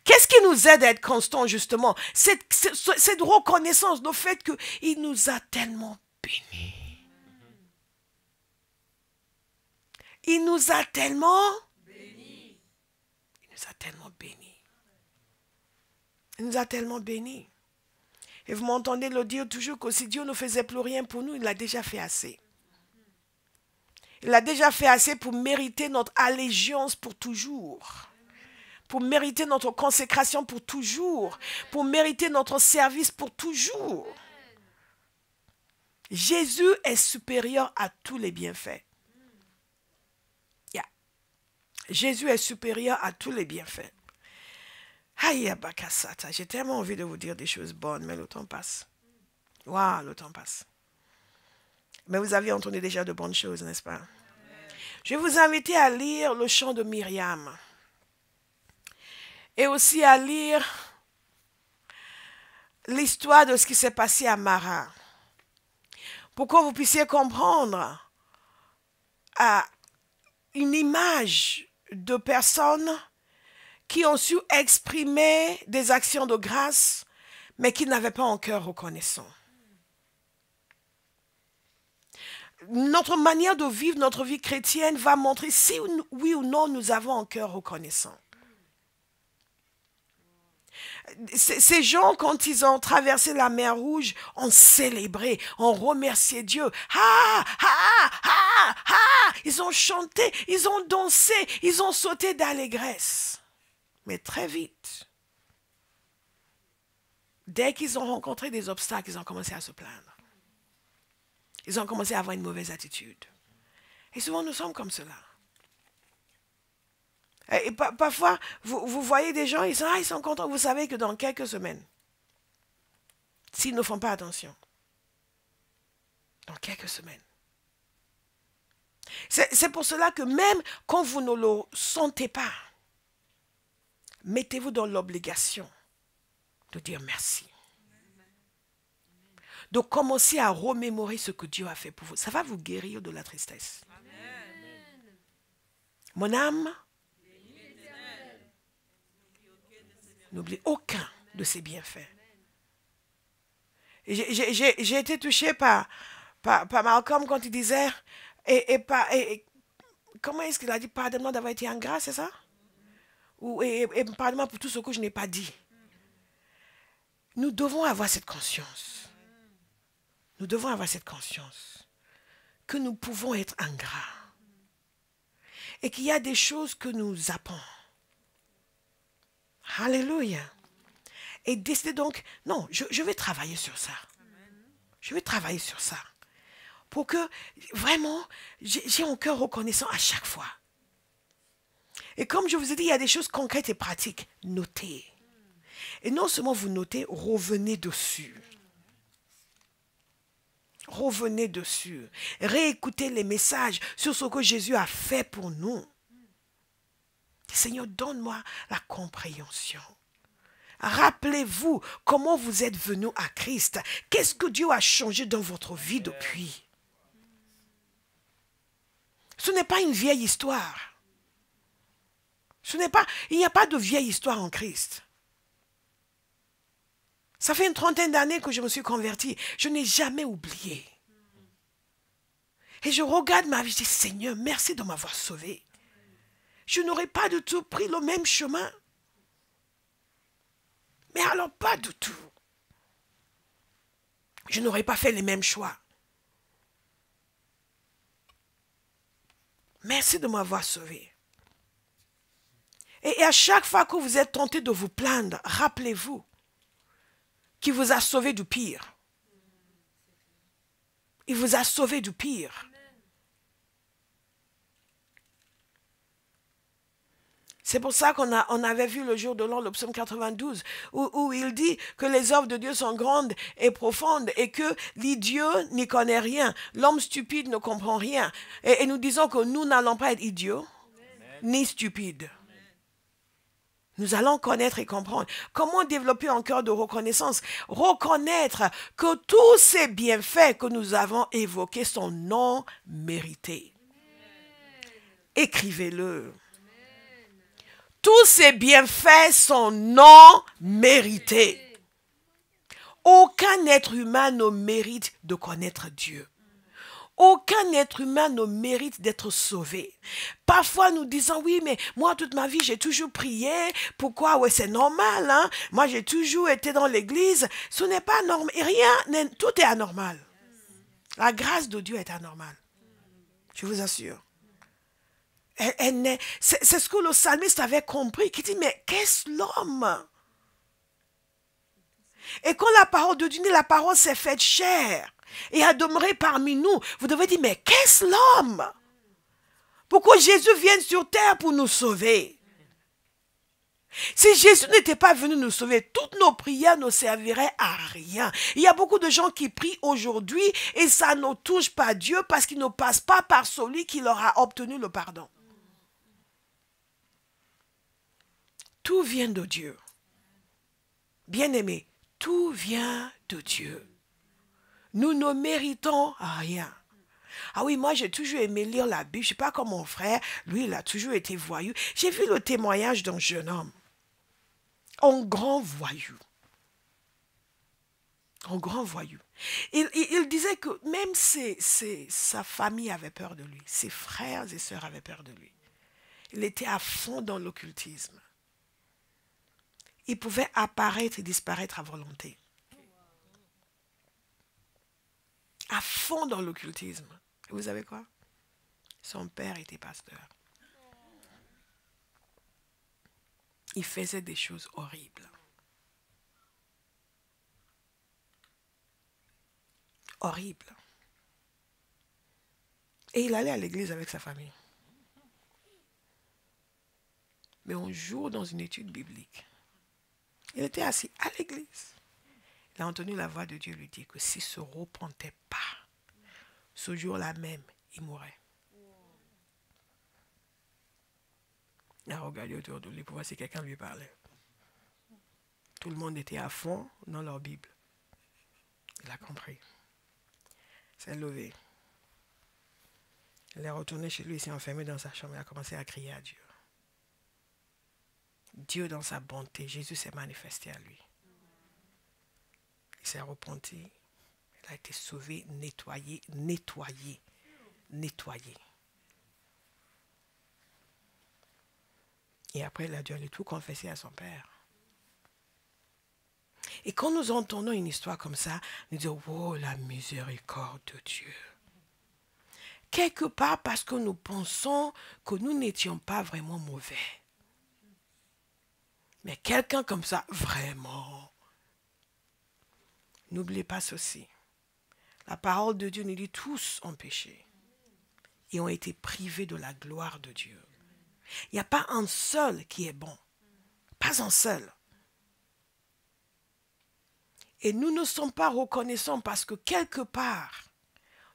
S1: Qu'est-ce qui nous aide à être constant justement cette, reconnaissance, du fait qu'il nous a tellement bénis. Il nous a tellement a tellement béni, Il nous a tellement béni, Et vous m'entendez le dire toujours que si Dieu ne faisait plus rien pour nous, il a déjà fait assez. Il a déjà fait assez pour mériter notre allégeance pour toujours, pour mériter notre consécration pour toujours, pour mériter notre service pour toujours. Jésus est supérieur à tous les bienfaits. Jésus est supérieur à tous les bienfaits. Aïe, j'ai tellement envie de vous dire des choses bonnes, mais le temps passe. Waouh, le temps passe. Mais vous avez entendu déjà de bonnes choses, n'est-ce pas? Je vais vous inviter à lire le chant de Myriam. Et aussi à lire l'histoire de ce qui s'est passé à Mara. Pour que vous puissiez comprendre une image de personnes qui ont su exprimer des actions de grâce, mais qui n'avaient pas un cœur reconnaissant. Notre manière de vivre notre vie chrétienne va montrer si oui ou non nous avons un cœur reconnaissant. Ces gens, quand ils ont traversé la mer Rouge, ont célébré, ont remercié Dieu. Ah, ah, ah, ah, ah, ils ont chanté, ils ont dansé, ils ont sauté d'allégresse. Mais très vite, dès qu'ils ont rencontré des obstacles, ils ont commencé à se plaindre. Ils ont commencé à avoir une mauvaise attitude. Et souvent, nous sommes comme cela. Et parfois, vous, vous, voyez des gens, ils sont, ah, ils sont contents. Vous savez que dans quelques semaines, s'ils ne font pas attention, dans quelques semaines. C'est pour cela que même quand vous ne le sentez pas, mettez-vous dans l'obligation de dire merci. De commencer à remémorer ce que Dieu a fait pour vous. Ça va vous guérir de la tristesse. Amen. Mon âme N'oublie aucun de ses bienfaits. J'ai été touché par, par, Malcolm quand il disait, et, et, et comment est-ce qu'il a dit, pardonne-moi d'avoir été ingrat, c'est ça Ou, Et, pardonne-moi pour tout ce que je n'ai pas dit. Nous devons avoir cette conscience. Nous devons avoir cette conscience que nous pouvons être ingrats et qu'il y a des choses que nous apprenons. Alléluia. Et décidez donc, non, je, je, vais travailler sur ça. Je vais travailler sur ça. Pour que vraiment, j'ai un cœur reconnaissant à chaque fois. Et comme je vous ai dit, il y a des choses concrètes et pratiques. Notez. Et non seulement vous notez, revenez dessus. Revenez dessus. Réécoutez les messages sur ce que Jésus a fait pour nous. Seigneur, donne-moi la compréhension. Rappelez-vous comment vous êtes venu à Christ. Qu'est-ce que Dieu a changé dans votre vie depuis Ce n'est pas une vieille histoire. Ce n'est pas, il n'y a pas de vieille histoire en Christ. Ça fait une trentaine d'années que je me suis convertie. Je n'ai jamais oublié. Et je regarde ma vie, je dis Seigneur, merci de m'avoir sauvé je n'aurais pas du tout pris le même chemin. Mais alors pas du tout. Je n'aurais pas fait les mêmes choix. Merci de m'avoir sauvé. Et à chaque fois que vous êtes tenté de vous plaindre, rappelez-vous qu'il vous a sauvé du pire. Il vous a sauvé du pire. C'est pour ça qu'on on avait vu le jour de l'an, le psaume 92, où, il dit que les œuvres de Dieu sont grandes et profondes et que l'idiot n'y connaît rien. L'homme stupide ne comprend rien. Et, nous disons que nous n'allons pas être idiots ni stupides. Nous allons connaître et comprendre. Comment développer un cœur de reconnaissance Reconnaître que tous ces bienfaits que nous avons évoqués sont non mérités. Écrivez-le. Tous ces bienfaits sont non mérités. Aucun être humain ne mérite de connaître Dieu. Aucun être humain ne mérite d'être sauvé. Parfois, nous disons, oui, mais moi, toute ma vie, j'ai toujours prié. Pourquoi Oui, c'est normal. Hein. Moi, j'ai toujours été dans l'église. Ce n'est pas normal. Rien, tout est anormal. La grâce de Dieu est anormale. Je vous assure c'est ce que le psalmiste avait compris, qui dit, mais qu'est-ce l'homme Et quand la parole de Dieu dit, la parole s'est faite chère et a demeuré parmi nous, vous devez dire, mais qu'est-ce l'homme Pourquoi Jésus vient sur terre pour nous sauver si Jésus n'était pas venu nous sauver, toutes nos prières ne serviraient à rien. Il y a beaucoup de gens qui prient aujourd'hui et ça ne touche pas Dieu parce qu'ils ne passent pas par celui qui leur a obtenu le pardon. tout vient de Dieu. bien aimé, tout vient de Dieu. Nous ne méritons rien. Ah oui, moi j'ai toujours aimé lire la Bible. Je sais pas comme mon frère, lui il a toujours été voyou. J'ai vu le témoignage d'un jeune homme, un grand voyou, un grand voyou. Il, disait que même sa famille avait peur de lui, ses frères et sœurs avaient peur de lui. Il était à fond dans l'occultisme il pouvait apparaître et disparaître à volonté. À fond dans l'occultisme. Vous savez quoi Son père était pasteur. Il faisait des choses horribles. Horribles. Et il allait à l'église avec sa famille. Mais on joue dans une étude biblique. Il était assis à l'église. Il a entendu la voix de Dieu lui dire que s'il ne se repentait pas, ce jour-là même, il mourrait. Il a regardé autour de lui pour voir si quelqu'un lui parlait. Tout le monde était à fond dans leur Bible. Il a compris. S'est levé. Il est retourné chez lui, et s'est enfermé dans sa chambre et a commencé à crier à Dieu. Dieu, dans sa bonté, Jésus s'est manifesté à lui. Il s'est repenti. Il a été sauvé, nettoyé, nettoyé, nettoyé. Et après, il a dû aller tout confesser à son père. Et quand nous entendons une histoire comme ça, nous disons, oh, la miséricorde de Dieu. Quelque part parce que nous pensons que nous n'étions pas vraiment mauvais. Mais quelqu'un comme ça, vraiment. N'oubliez pas ceci. La parole de Dieu nous dit tous ont péché et ont été privés de la gloire de Dieu. Il n'y a pas un seul qui est bon. Pas un seul. Et nous ne sommes pas reconnaissants parce que quelque part,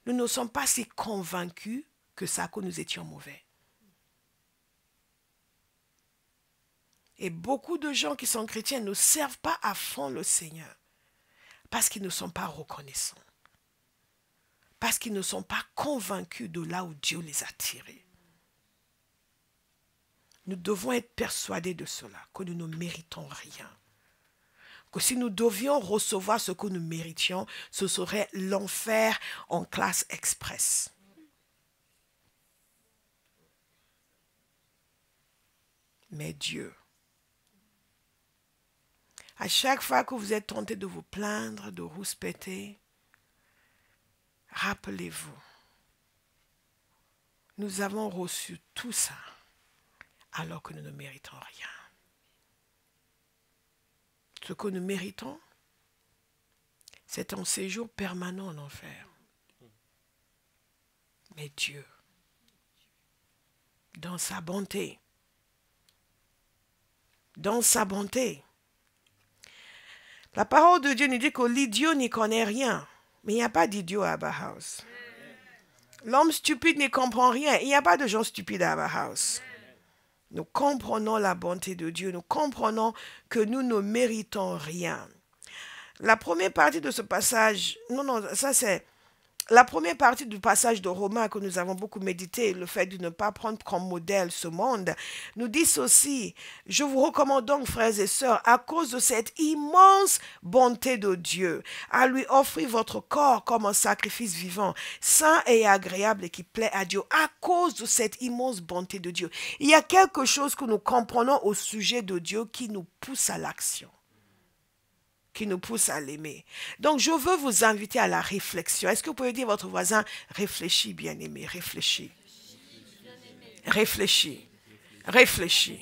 S1: nous ne sommes pas si convaincus que ça que nous étions mauvais. Et beaucoup de gens qui sont chrétiens ne servent pas à fond le Seigneur parce qu'ils ne sont pas reconnaissants, parce qu'ils ne sont pas convaincus de là où Dieu les a tirés. Nous devons être persuadés de cela, que nous ne méritons rien. Que si nous devions recevoir ce que nous méritions, ce serait l'enfer en classe express. Mais Dieu à chaque fois que vous êtes tenté de vous plaindre, de rouspéter, rappelez-vous, nous avons reçu tout ça alors que nous ne méritons rien. Ce que nous méritons, c'est un séjour permanent en enfer. Mais Dieu, dans sa bonté, dans sa bonté, la parole de Dieu nous dit que l'idiot n'y connaît rien. Mais il n'y a pas d'idiot à Abba House. L'homme stupide n'y comprend rien. Il n'y a pas de gens stupides à Abba House. Nous comprenons la bonté de Dieu. Nous comprenons que nous ne méritons rien. La première partie de ce passage, non, non, ça c'est la première partie du passage de Romain que nous avons beaucoup médité, le fait de ne pas prendre comme modèle ce monde, nous dit ceci, je vous recommande donc, frères et sœurs, à cause de cette immense bonté de Dieu, à lui offrir votre corps comme un sacrifice vivant, sain et agréable et qui plaît à Dieu, à cause de cette immense bonté de Dieu. Il y a quelque chose que nous comprenons au sujet de Dieu qui nous pousse à l'action qui nous pousse à l'aimer. Donc, je veux vous inviter à la réflexion. Est-ce que vous pouvez dire à votre voisin, réfléchis, bien-aimé, réfléchis. Réfléchis, réfléchis,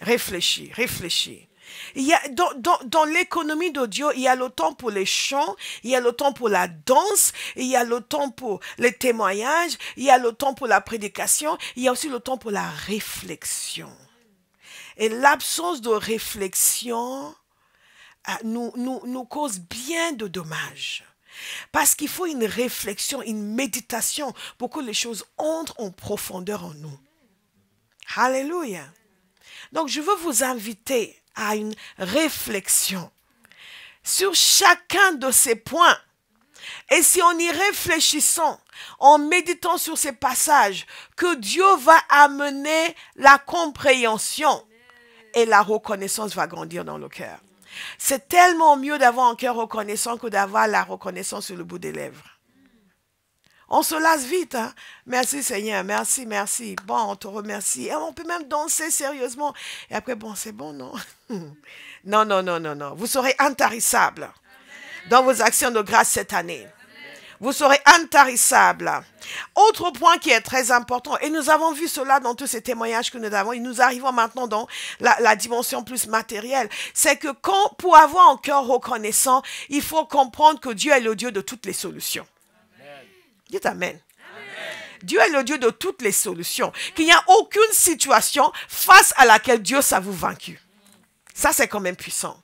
S1: réfléchis, réfléchis. Il y dans, dans, dans l'économie d'audio, il y a le temps pour les chants, il y a le temps pour la danse, il y a le temps pour les témoignages, il y a le temps pour la prédication, il y a aussi le temps pour la réflexion. Et l'absence de réflexion nous, nous, nous cause bien de dommages. Parce qu'il faut une réflexion, une méditation pour que les choses entrent en profondeur en nous. Alléluia. Donc je veux vous inviter à une réflexion sur chacun de ces points. Et si on y réfléchissant, en méditant sur ces passages, que Dieu va amener la compréhension et la reconnaissance va grandir dans le cœur. C'est tellement mieux d'avoir un cœur reconnaissant que d'avoir la reconnaissance sur le bout des lèvres. On se lasse vite. Hein. Merci Seigneur, merci, merci. Bon, on te remercie. on peut même danser sérieusement. Et après, bon, c'est bon, non Non, non, non, non, non. Vous serez intarissable dans vos actions de grâce cette année. Vous serez intarissable. Autre point qui est très important, et nous avons vu cela dans tous ces témoignages que nous avons, et nous arrivons maintenant dans la, dimension plus matérielle, c'est que pour avoir un cœur reconnaissant, il faut comprendre que Dieu est le Dieu de toutes les solutions. Amen. Dites Amen. Dieu est le Dieu de toutes les solutions. Qu'il n'y a aucune situation face à laquelle Dieu s'avoue vaincu. Ça, c'est quand même puissant.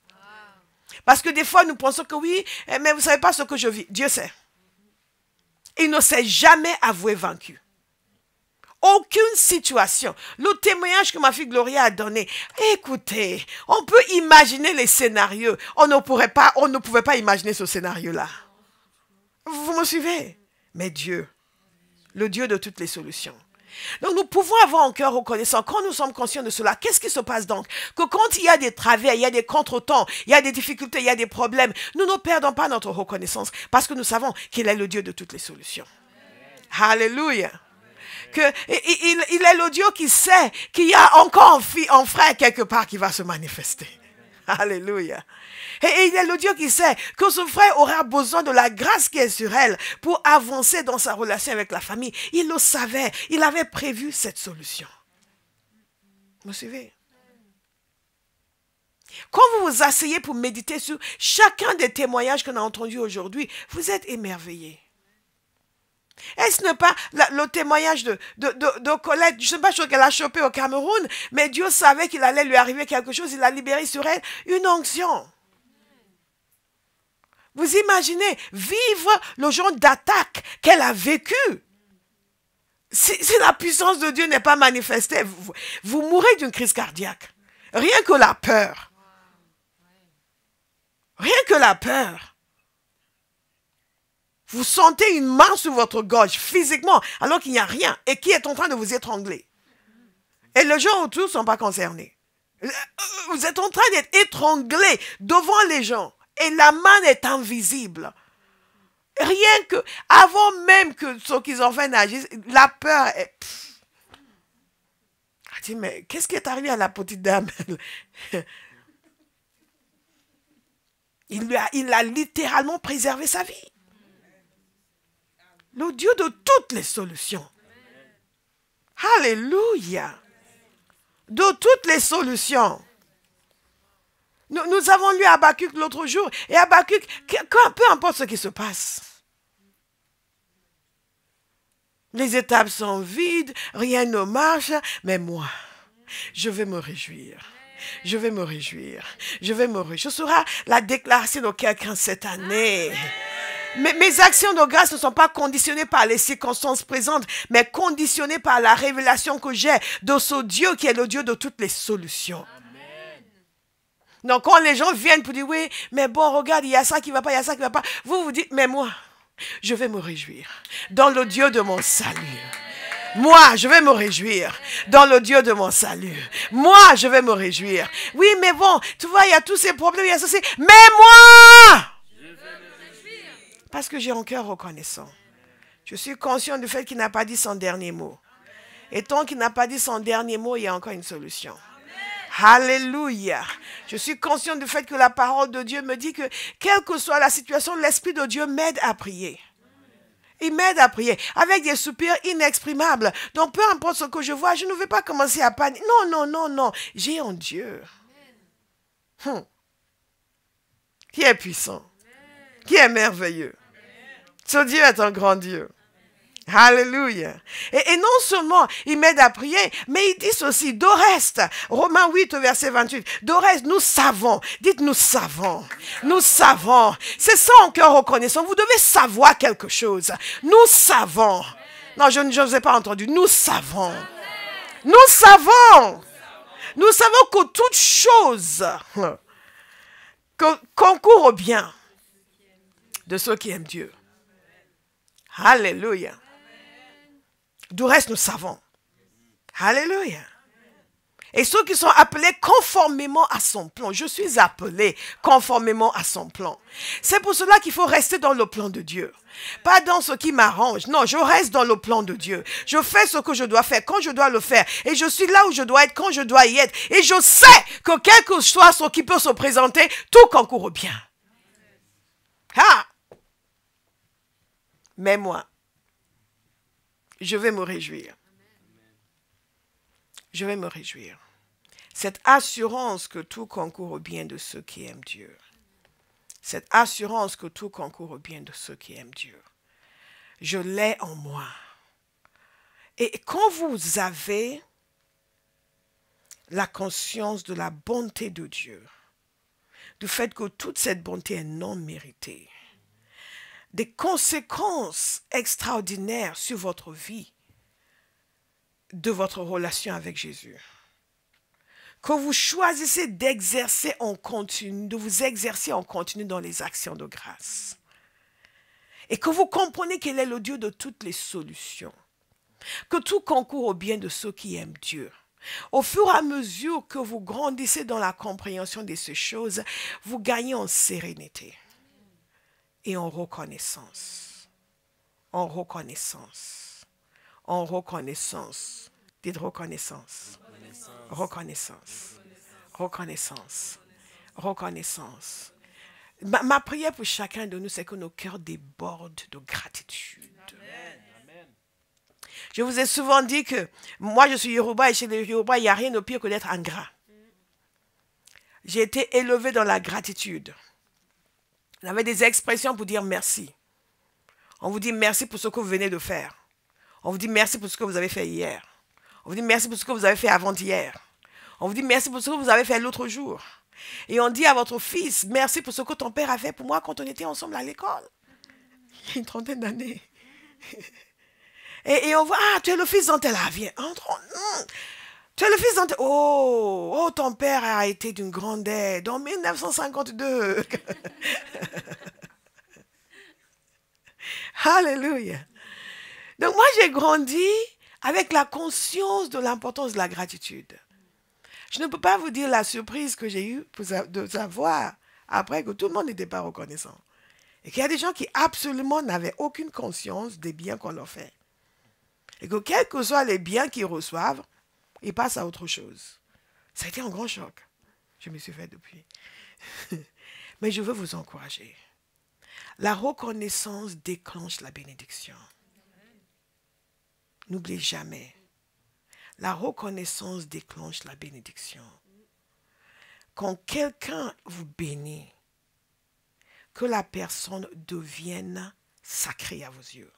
S1: Parce que des fois, nous pensons que oui, eh, mais vous ne savez pas ce que je vis. Dieu sait il ne s'est jamais avoué vaincu. Aucune situation. Le témoignage que ma fille Gloria a donné. Écoutez, on peut imaginer les scénarios. On ne, pourrait pas, on ne pouvait pas imaginer ce scénario-là. Vous me suivez Mais Dieu, le Dieu de toutes les solutions, donc nous pouvons avoir un cœur reconnaissant. Quand nous sommes conscients de cela, qu'est-ce qui se passe donc Que quand il y a des travers, il y a des contretemps, il y a des difficultés, il y a des problèmes, nous ne perdons pas notre reconnaissance parce que nous savons qu'il est le Dieu de toutes les solutions. Alléluia. Que il, est le Dieu qui sait qu'il y a encore un, un frère quelque part qui va se manifester. Alléluia. Et il a le Dieu qui sait que son frère aura besoin de la grâce qui est sur elle pour avancer dans sa relation avec la famille. Il le savait. Il avait prévu cette solution. Vous suivez quand vous vous asseyez pour méditer sur chacun des témoignages qu'on a entendus aujourd'hui, vous êtes émerveillés. Est-ce ne pas le témoignage de, de, Colette Je ne sais pas qu'elle a chopé au Cameroun, mais Dieu savait qu'il allait lui arriver quelque chose. Il a libéré sur elle une onction. Vous imaginez vivre le genre d'attaque qu'elle a vécue. Si, la puissance de Dieu n'est pas manifestée, vous, vous mourrez d'une crise cardiaque. Rien que la peur. Rien que la peur. Vous sentez une main sur votre gorge physiquement alors qu'il n'y a rien et qui est en train de vous étrangler. Et les gens autour ne sont pas concernés. Euh, vous êtes en train d'être étranglé devant les gens et la main est invisible. Rien que, avant même que ce qu'ils ont fait n'agisse, la peur est... Elle mais qu'est-ce qui est arrivé à la petite dame il, il a littéralement préservé sa vie le Dieu de toutes les solutions. Alléluia. De toutes les solutions. Nous, avons lu Habakkuk l'autre jour et Abakuk, peu importe ce qui se passe. Les étapes sont vides, rien ne marche, mais moi, je vais me réjouir. Je vais me réjouir. Je vais me réjouir. Ce sera la déclaration de quelqu'un cette année. Mes, actions de grâce ne sont pas conditionnées par les circonstances présentes, mais conditionnées par la révélation que j'ai de ce Dieu qui est le Dieu de toutes les solutions. Donc quand les gens viennent pour dire, oui, mais bon, regarde, il y a ça qui va pas, il y a ça qui va pas, vous vous dites, mais moi, je vais me réjouir dans le Dieu de mon salut. Moi, je vais me réjouir dans le Dieu de mon salut. Moi, je vais me réjouir. Oui, mais bon, tu vois, il y a tous ces problèmes, il y a ceci. Mais moi, parce que j'ai un cœur reconnaissant. Je suis conscient du fait qu'il n'a pas dit son dernier mot. Et tant qu'il n'a pas dit son dernier mot, il y a encore une solution. Alléluia. Je suis conscient du fait que la parole de Dieu me dit que, quelle que soit la situation, l'Esprit de Dieu m'aide à prier. Il m'aide à prier avec des soupirs inexprimables. Donc, peu importe ce que je vois, je ne vais pas commencer à paniquer. Non, non, non, non. J'ai un Dieu. Hum. Qui est puissant qui est merveilleux. Ce Dieu est un grand Dieu. Alléluia. Et, non seulement il m'aide à prier, mais il dit aussi, reste, Romains 8, verset 28, reste, nous savons, dites nous savons, nous savons. C'est ça en cœur reconnaissant, vous devez savoir quelque chose. Nous savons. Non, je ne vous ai pas entendu, nous savons. Nous savons. Nous savons que toute chose concourt au bien de ceux qui aiment Dieu. Alléluia. Du reste, nous savons. Alléluia. Et ceux qui sont appelés conformément à son plan. Je suis appelé conformément à son plan. C'est pour cela qu'il faut rester dans le plan de Dieu. Pas dans ce qui m'arrange. Non, je reste dans le plan de Dieu. Je fais ce que je dois faire quand je dois le faire. Et je suis là où je dois être quand je dois y être. Et je sais que quelque chose soit ce qui peut se présenter, tout concourt bien. Ah! Mais moi, je vais me réjouir. Je vais me réjouir. Cette assurance que tout concourt au bien de ceux qui aiment Dieu. Cette assurance que tout concourt au bien de ceux qui aiment Dieu. Je l'ai en moi. Et quand vous avez la conscience de la bonté de Dieu, du fait que toute cette bonté est non méritée, des conséquences extraordinaires sur votre vie de votre relation avec Jésus. Que vous choisissez d'exercer en continu, de vous exercer en continu dans les actions de grâce. Et que vous comprenez qu'il est le Dieu de toutes les solutions. Que tout concourt au bien de ceux qui aiment Dieu. Au fur et à mesure que vous grandissez dans la compréhension de ces choses, vous gagnez en sérénité et en reconnaissance. En reconnaissance. En reconnaissance. Dites reconnaissance. Reconnaissance. Reconnaissance. Reconnaissance. Ma, prière pour chacun de nous, c'est que nos cœurs débordent de gratitude. Je vous ai souvent dit que moi, je suis Yoruba et chez les Yoruba, il n'y a rien de pire que d'être ingrat. J'ai été élevé dans la gratitude. On avait des expressions pour dire merci. On vous dit merci pour ce que vous venez de faire. On vous dit merci pour ce que vous avez fait hier. On vous dit merci pour ce que vous avez fait avant-hier. On vous dit merci pour ce que vous avez fait l'autre jour. Et on dit à votre fils, merci pour ce que ton père a fait pour moi quand on était ensemble à l'école. Il y a une trentaine d'années. Et, on voit, ah, tu es le fils d'Antella, viens, entrons. Hum. Tu es le fils d'un... Oh, oh, ton père a été d'une grande aide en 1952. Alléluia. Donc moi, j'ai grandi avec la conscience de l'importance de la gratitude. Je ne peux pas vous dire la surprise que j'ai eue de savoir après que tout le monde n'était pas reconnaissant. Et qu'il y a des gens qui absolument n'avaient aucune conscience des biens qu'on leur fait. Et que quels que soient les biens qu'ils reçoivent, et passe à autre chose. Ça a été un grand choc. Je me suis fait depuis. Mais je veux vous encourager. La reconnaissance déclenche la bénédiction. N'oubliez jamais. La reconnaissance déclenche la bénédiction. Quand quelqu'un vous bénit, que la personne devienne sacrée à vos yeux.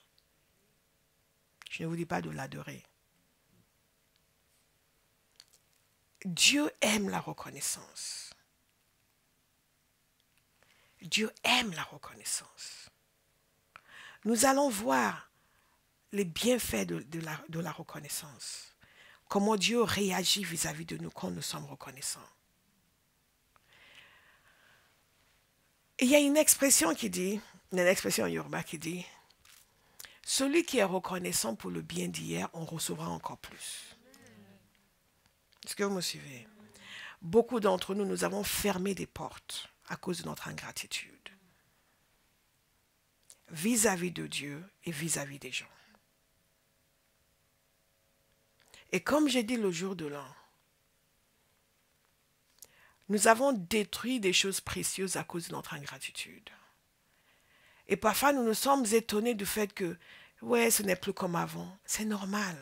S1: Je ne vous dis pas de l'adorer. Dieu aime la reconnaissance. Dieu aime la reconnaissance. Nous allons voir les bienfaits de, la, reconnaissance. Comment Dieu réagit vis-à-vis de nous quand nous sommes reconnaissants. il y a une expression qui dit, une expression Yoruba qui dit, celui qui est reconnaissant pour le bien d'hier on recevra encore plus. Est-ce que vous me suivez Beaucoup d'entre nous, nous avons fermé des portes à cause de notre ingratitude vis-à-vis de Dieu et vis à -vis des gens. Et comme j'ai dit le jour de l'an, nous avons détruit des choses précieuses à cause de notre ingratitude. Et parfois, nous nous sommes étonnés du fait que, ouais, ce n'est plus comme avant. C'est normal.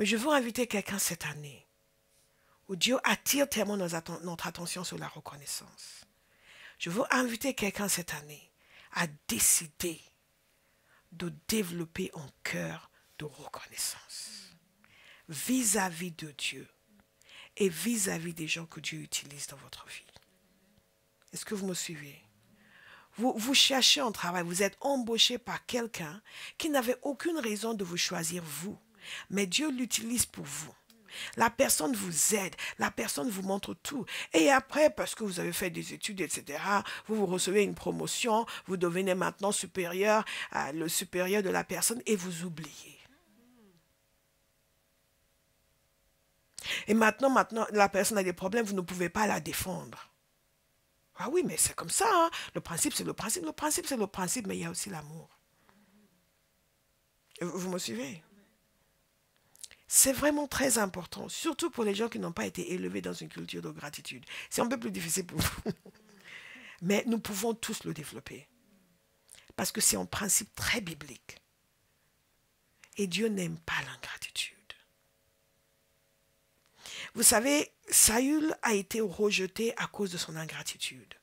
S1: Mais je veux inviter quelqu'un cette année où Dieu attire tellement notre attention sur la reconnaissance. Je veux inviter quelqu'un cette année à décider de développer un cœur de reconnaissance vis-à-vis de Dieu et vis-à-vis des gens que Dieu utilise dans votre vie. Est-ce que vous me suivez vous, vous cherchez un travail, vous êtes embauché par quelqu'un qui n'avait aucune raison de vous choisir vous mais Dieu l'utilise pour vous. La personne vous aide, la personne vous montre tout. Et après, parce que vous avez fait des études, etc., vous vous recevez une promotion, vous devenez maintenant supérieur, à euh, le supérieur de la personne et vous oubliez. Et maintenant, maintenant, la personne a des problèmes, vous ne pouvez pas la défendre. Ah oui, mais c'est comme ça. Hein. Le principe, c'est le principe. Le principe, c'est le principe, mais il y a aussi l'amour. Vous me suivez c'est vraiment très important, surtout pour les gens qui n'ont pas été élevés dans une culture de gratitude. C'est un peu plus difficile pour vous. Mais nous pouvons tous le développer. Parce que c'est un principe très biblique. Et Dieu n'aime pas l'ingratitude. Vous savez, Saül a été rejeté à cause de son ingratitude.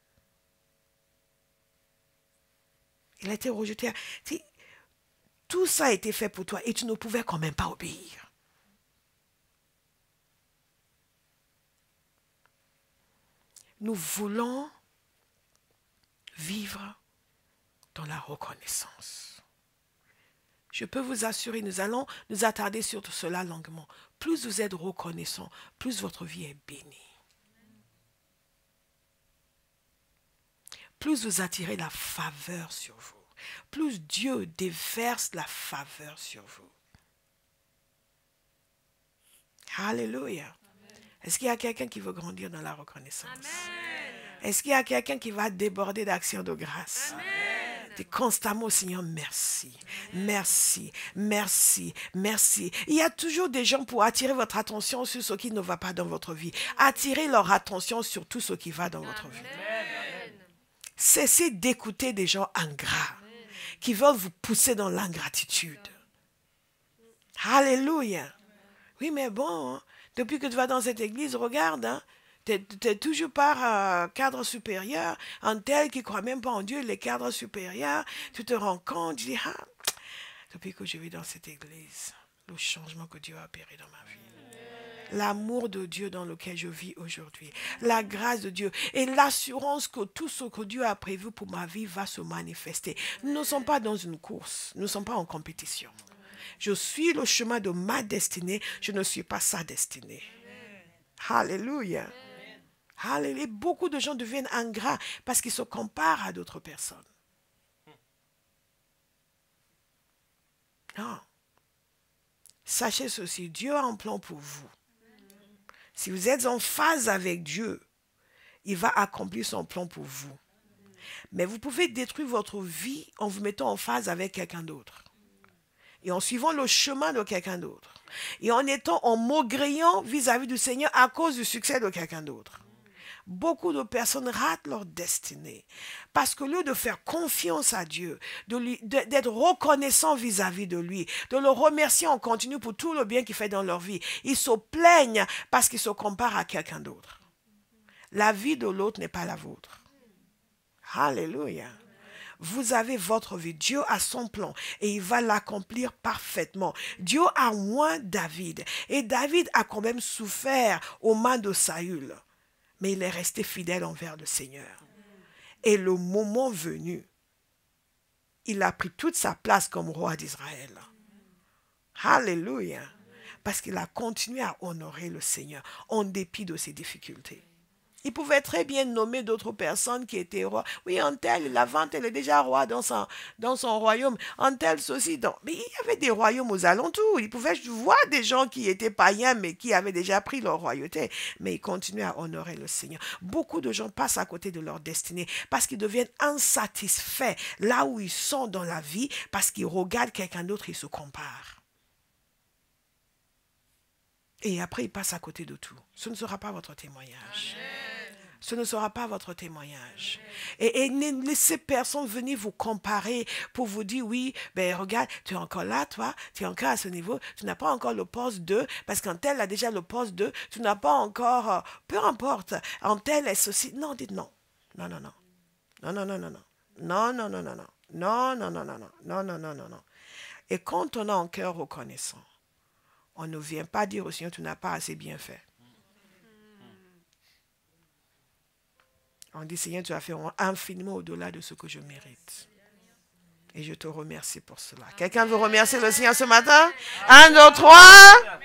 S1: Il a été rejeté. Tout ça a été fait pour toi et tu ne pouvais quand même pas obéir. nous voulons vivre dans la reconnaissance. Je peux vous assurer, nous allons nous attarder sur tout cela longuement. Plus vous êtes reconnaissant, plus votre vie est bénie. Plus vous attirez la faveur sur vous. Plus Dieu déverse la faveur sur vous. Alléluia. Est-ce qu'il y a quelqu'un qui veut grandir dans la reconnaissance? Est-ce qu'il y a quelqu'un qui va déborder d'actions de grâce? Tu es constamment, Seigneur, merci, merci, merci, merci. Il y a toujours des gens pour attirer votre attention sur ce qui ne va pas dans votre vie. Attirer leur attention sur tout ce qui va dans votre vie. Cessez d'écouter des gens ingrats qui veulent vous pousser dans l'ingratitude. Alléluia. Oui, mais bon, hein. Depuis que tu vas dans cette église, regarde, hein, tu es toujours par un euh, cadre supérieur, un tel qui croit même pas en Dieu, les cadres supérieurs, tu te rends compte, tu dis, ah, depuis que je vis dans cette église, le changement que Dieu a opéré dans ma vie l'amour de Dieu dans lequel je vis aujourd'hui, la grâce de Dieu et l'assurance que tout ce que Dieu a prévu pour ma vie va se manifester. Nous ne sommes pas dans une course, nous ne sommes pas en compétition. Je suis le chemin de ma destinée. Je ne suis pas sa destinée. Alléluia. Hallelujah. Beaucoup de gens deviennent ingrats parce qu'ils se comparent à d'autres personnes. Non. Ah. Sachez ceci, Dieu a un plan pour vous. Si vous êtes en phase avec Dieu, il va accomplir son plan pour vous. Mais vous pouvez détruire votre vie en vous mettant en phase avec quelqu'un d'autre et en suivant le chemin de quelqu'un d'autre et en étant en maugréant vis-à-vis du Seigneur à cause du succès de quelqu'un d'autre. Beaucoup de personnes ratent leur destinée parce que lieu de faire confiance à Dieu, de lui, d'être reconnaissant vis-à-vis de lui, de le remercier en continu pour tout le bien qu'il fait dans leur vie, ils se plaignent parce qu'ils se comparent à quelqu'un d'autre. La vie de l'autre n'est pas la vôtre. Alléluia. Vous avez votre vie. Dieu a son plan et il va l'accomplir parfaitement. Dieu a moins David. Et David a quand même souffert aux mains de Saül. Mais il est resté fidèle envers le Seigneur. Et le moment venu, il a pris toute sa place comme roi d'Israël. Alléluia. Parce qu'il a continué à honorer le Seigneur en dépit de ses difficultés. Il pouvait très bien nommer d'autres personnes qui étaient rois. Oui, Antel, tel, la vente, elle est déjà roi dans son, dans son royaume. Antel, tel, ceci. Mais il y avait des royaumes aux alentours. Il pouvait voir des gens qui étaient païens, mais qui avaient déjà pris leur royauté. Mais ils continuaient à honorer le Seigneur. Beaucoup de gens passent à côté de leur destinée parce qu'ils deviennent insatisfaits là où ils sont dans la vie parce qu'ils regardent quelqu'un d'autre et se comparent. Et après, ils passent à côté de tout. Ce ne sera pas votre témoignage ce ne sera pas votre témoignage. Et, ne laissez personne venir vous comparer pour vous dire, oui, ben regarde, tu es encore là, toi, tu es encore à ce niveau, tu n'as pas encore le poste 2, parce qu'en tel a déjà le poste 2, tu n'as pas encore, euh, peu importe, en tel est ceci. Non, dites non. Non, non, non. Non, non, non, non, non. Non, non, non, non, non. Non, non, non, non, non. Non, non, non, non, non. Et quand on a un cœur reconnaissant, on ne vient pas dire au Seigneur, tu n'as pas assez bien fait. en disant Seigneur, tu as fait infiniment au-delà de ce que je mérite. Et je te remercie pour cela. Quelqu'un veut remercier le Seigneur ce matin Un, deux, trois.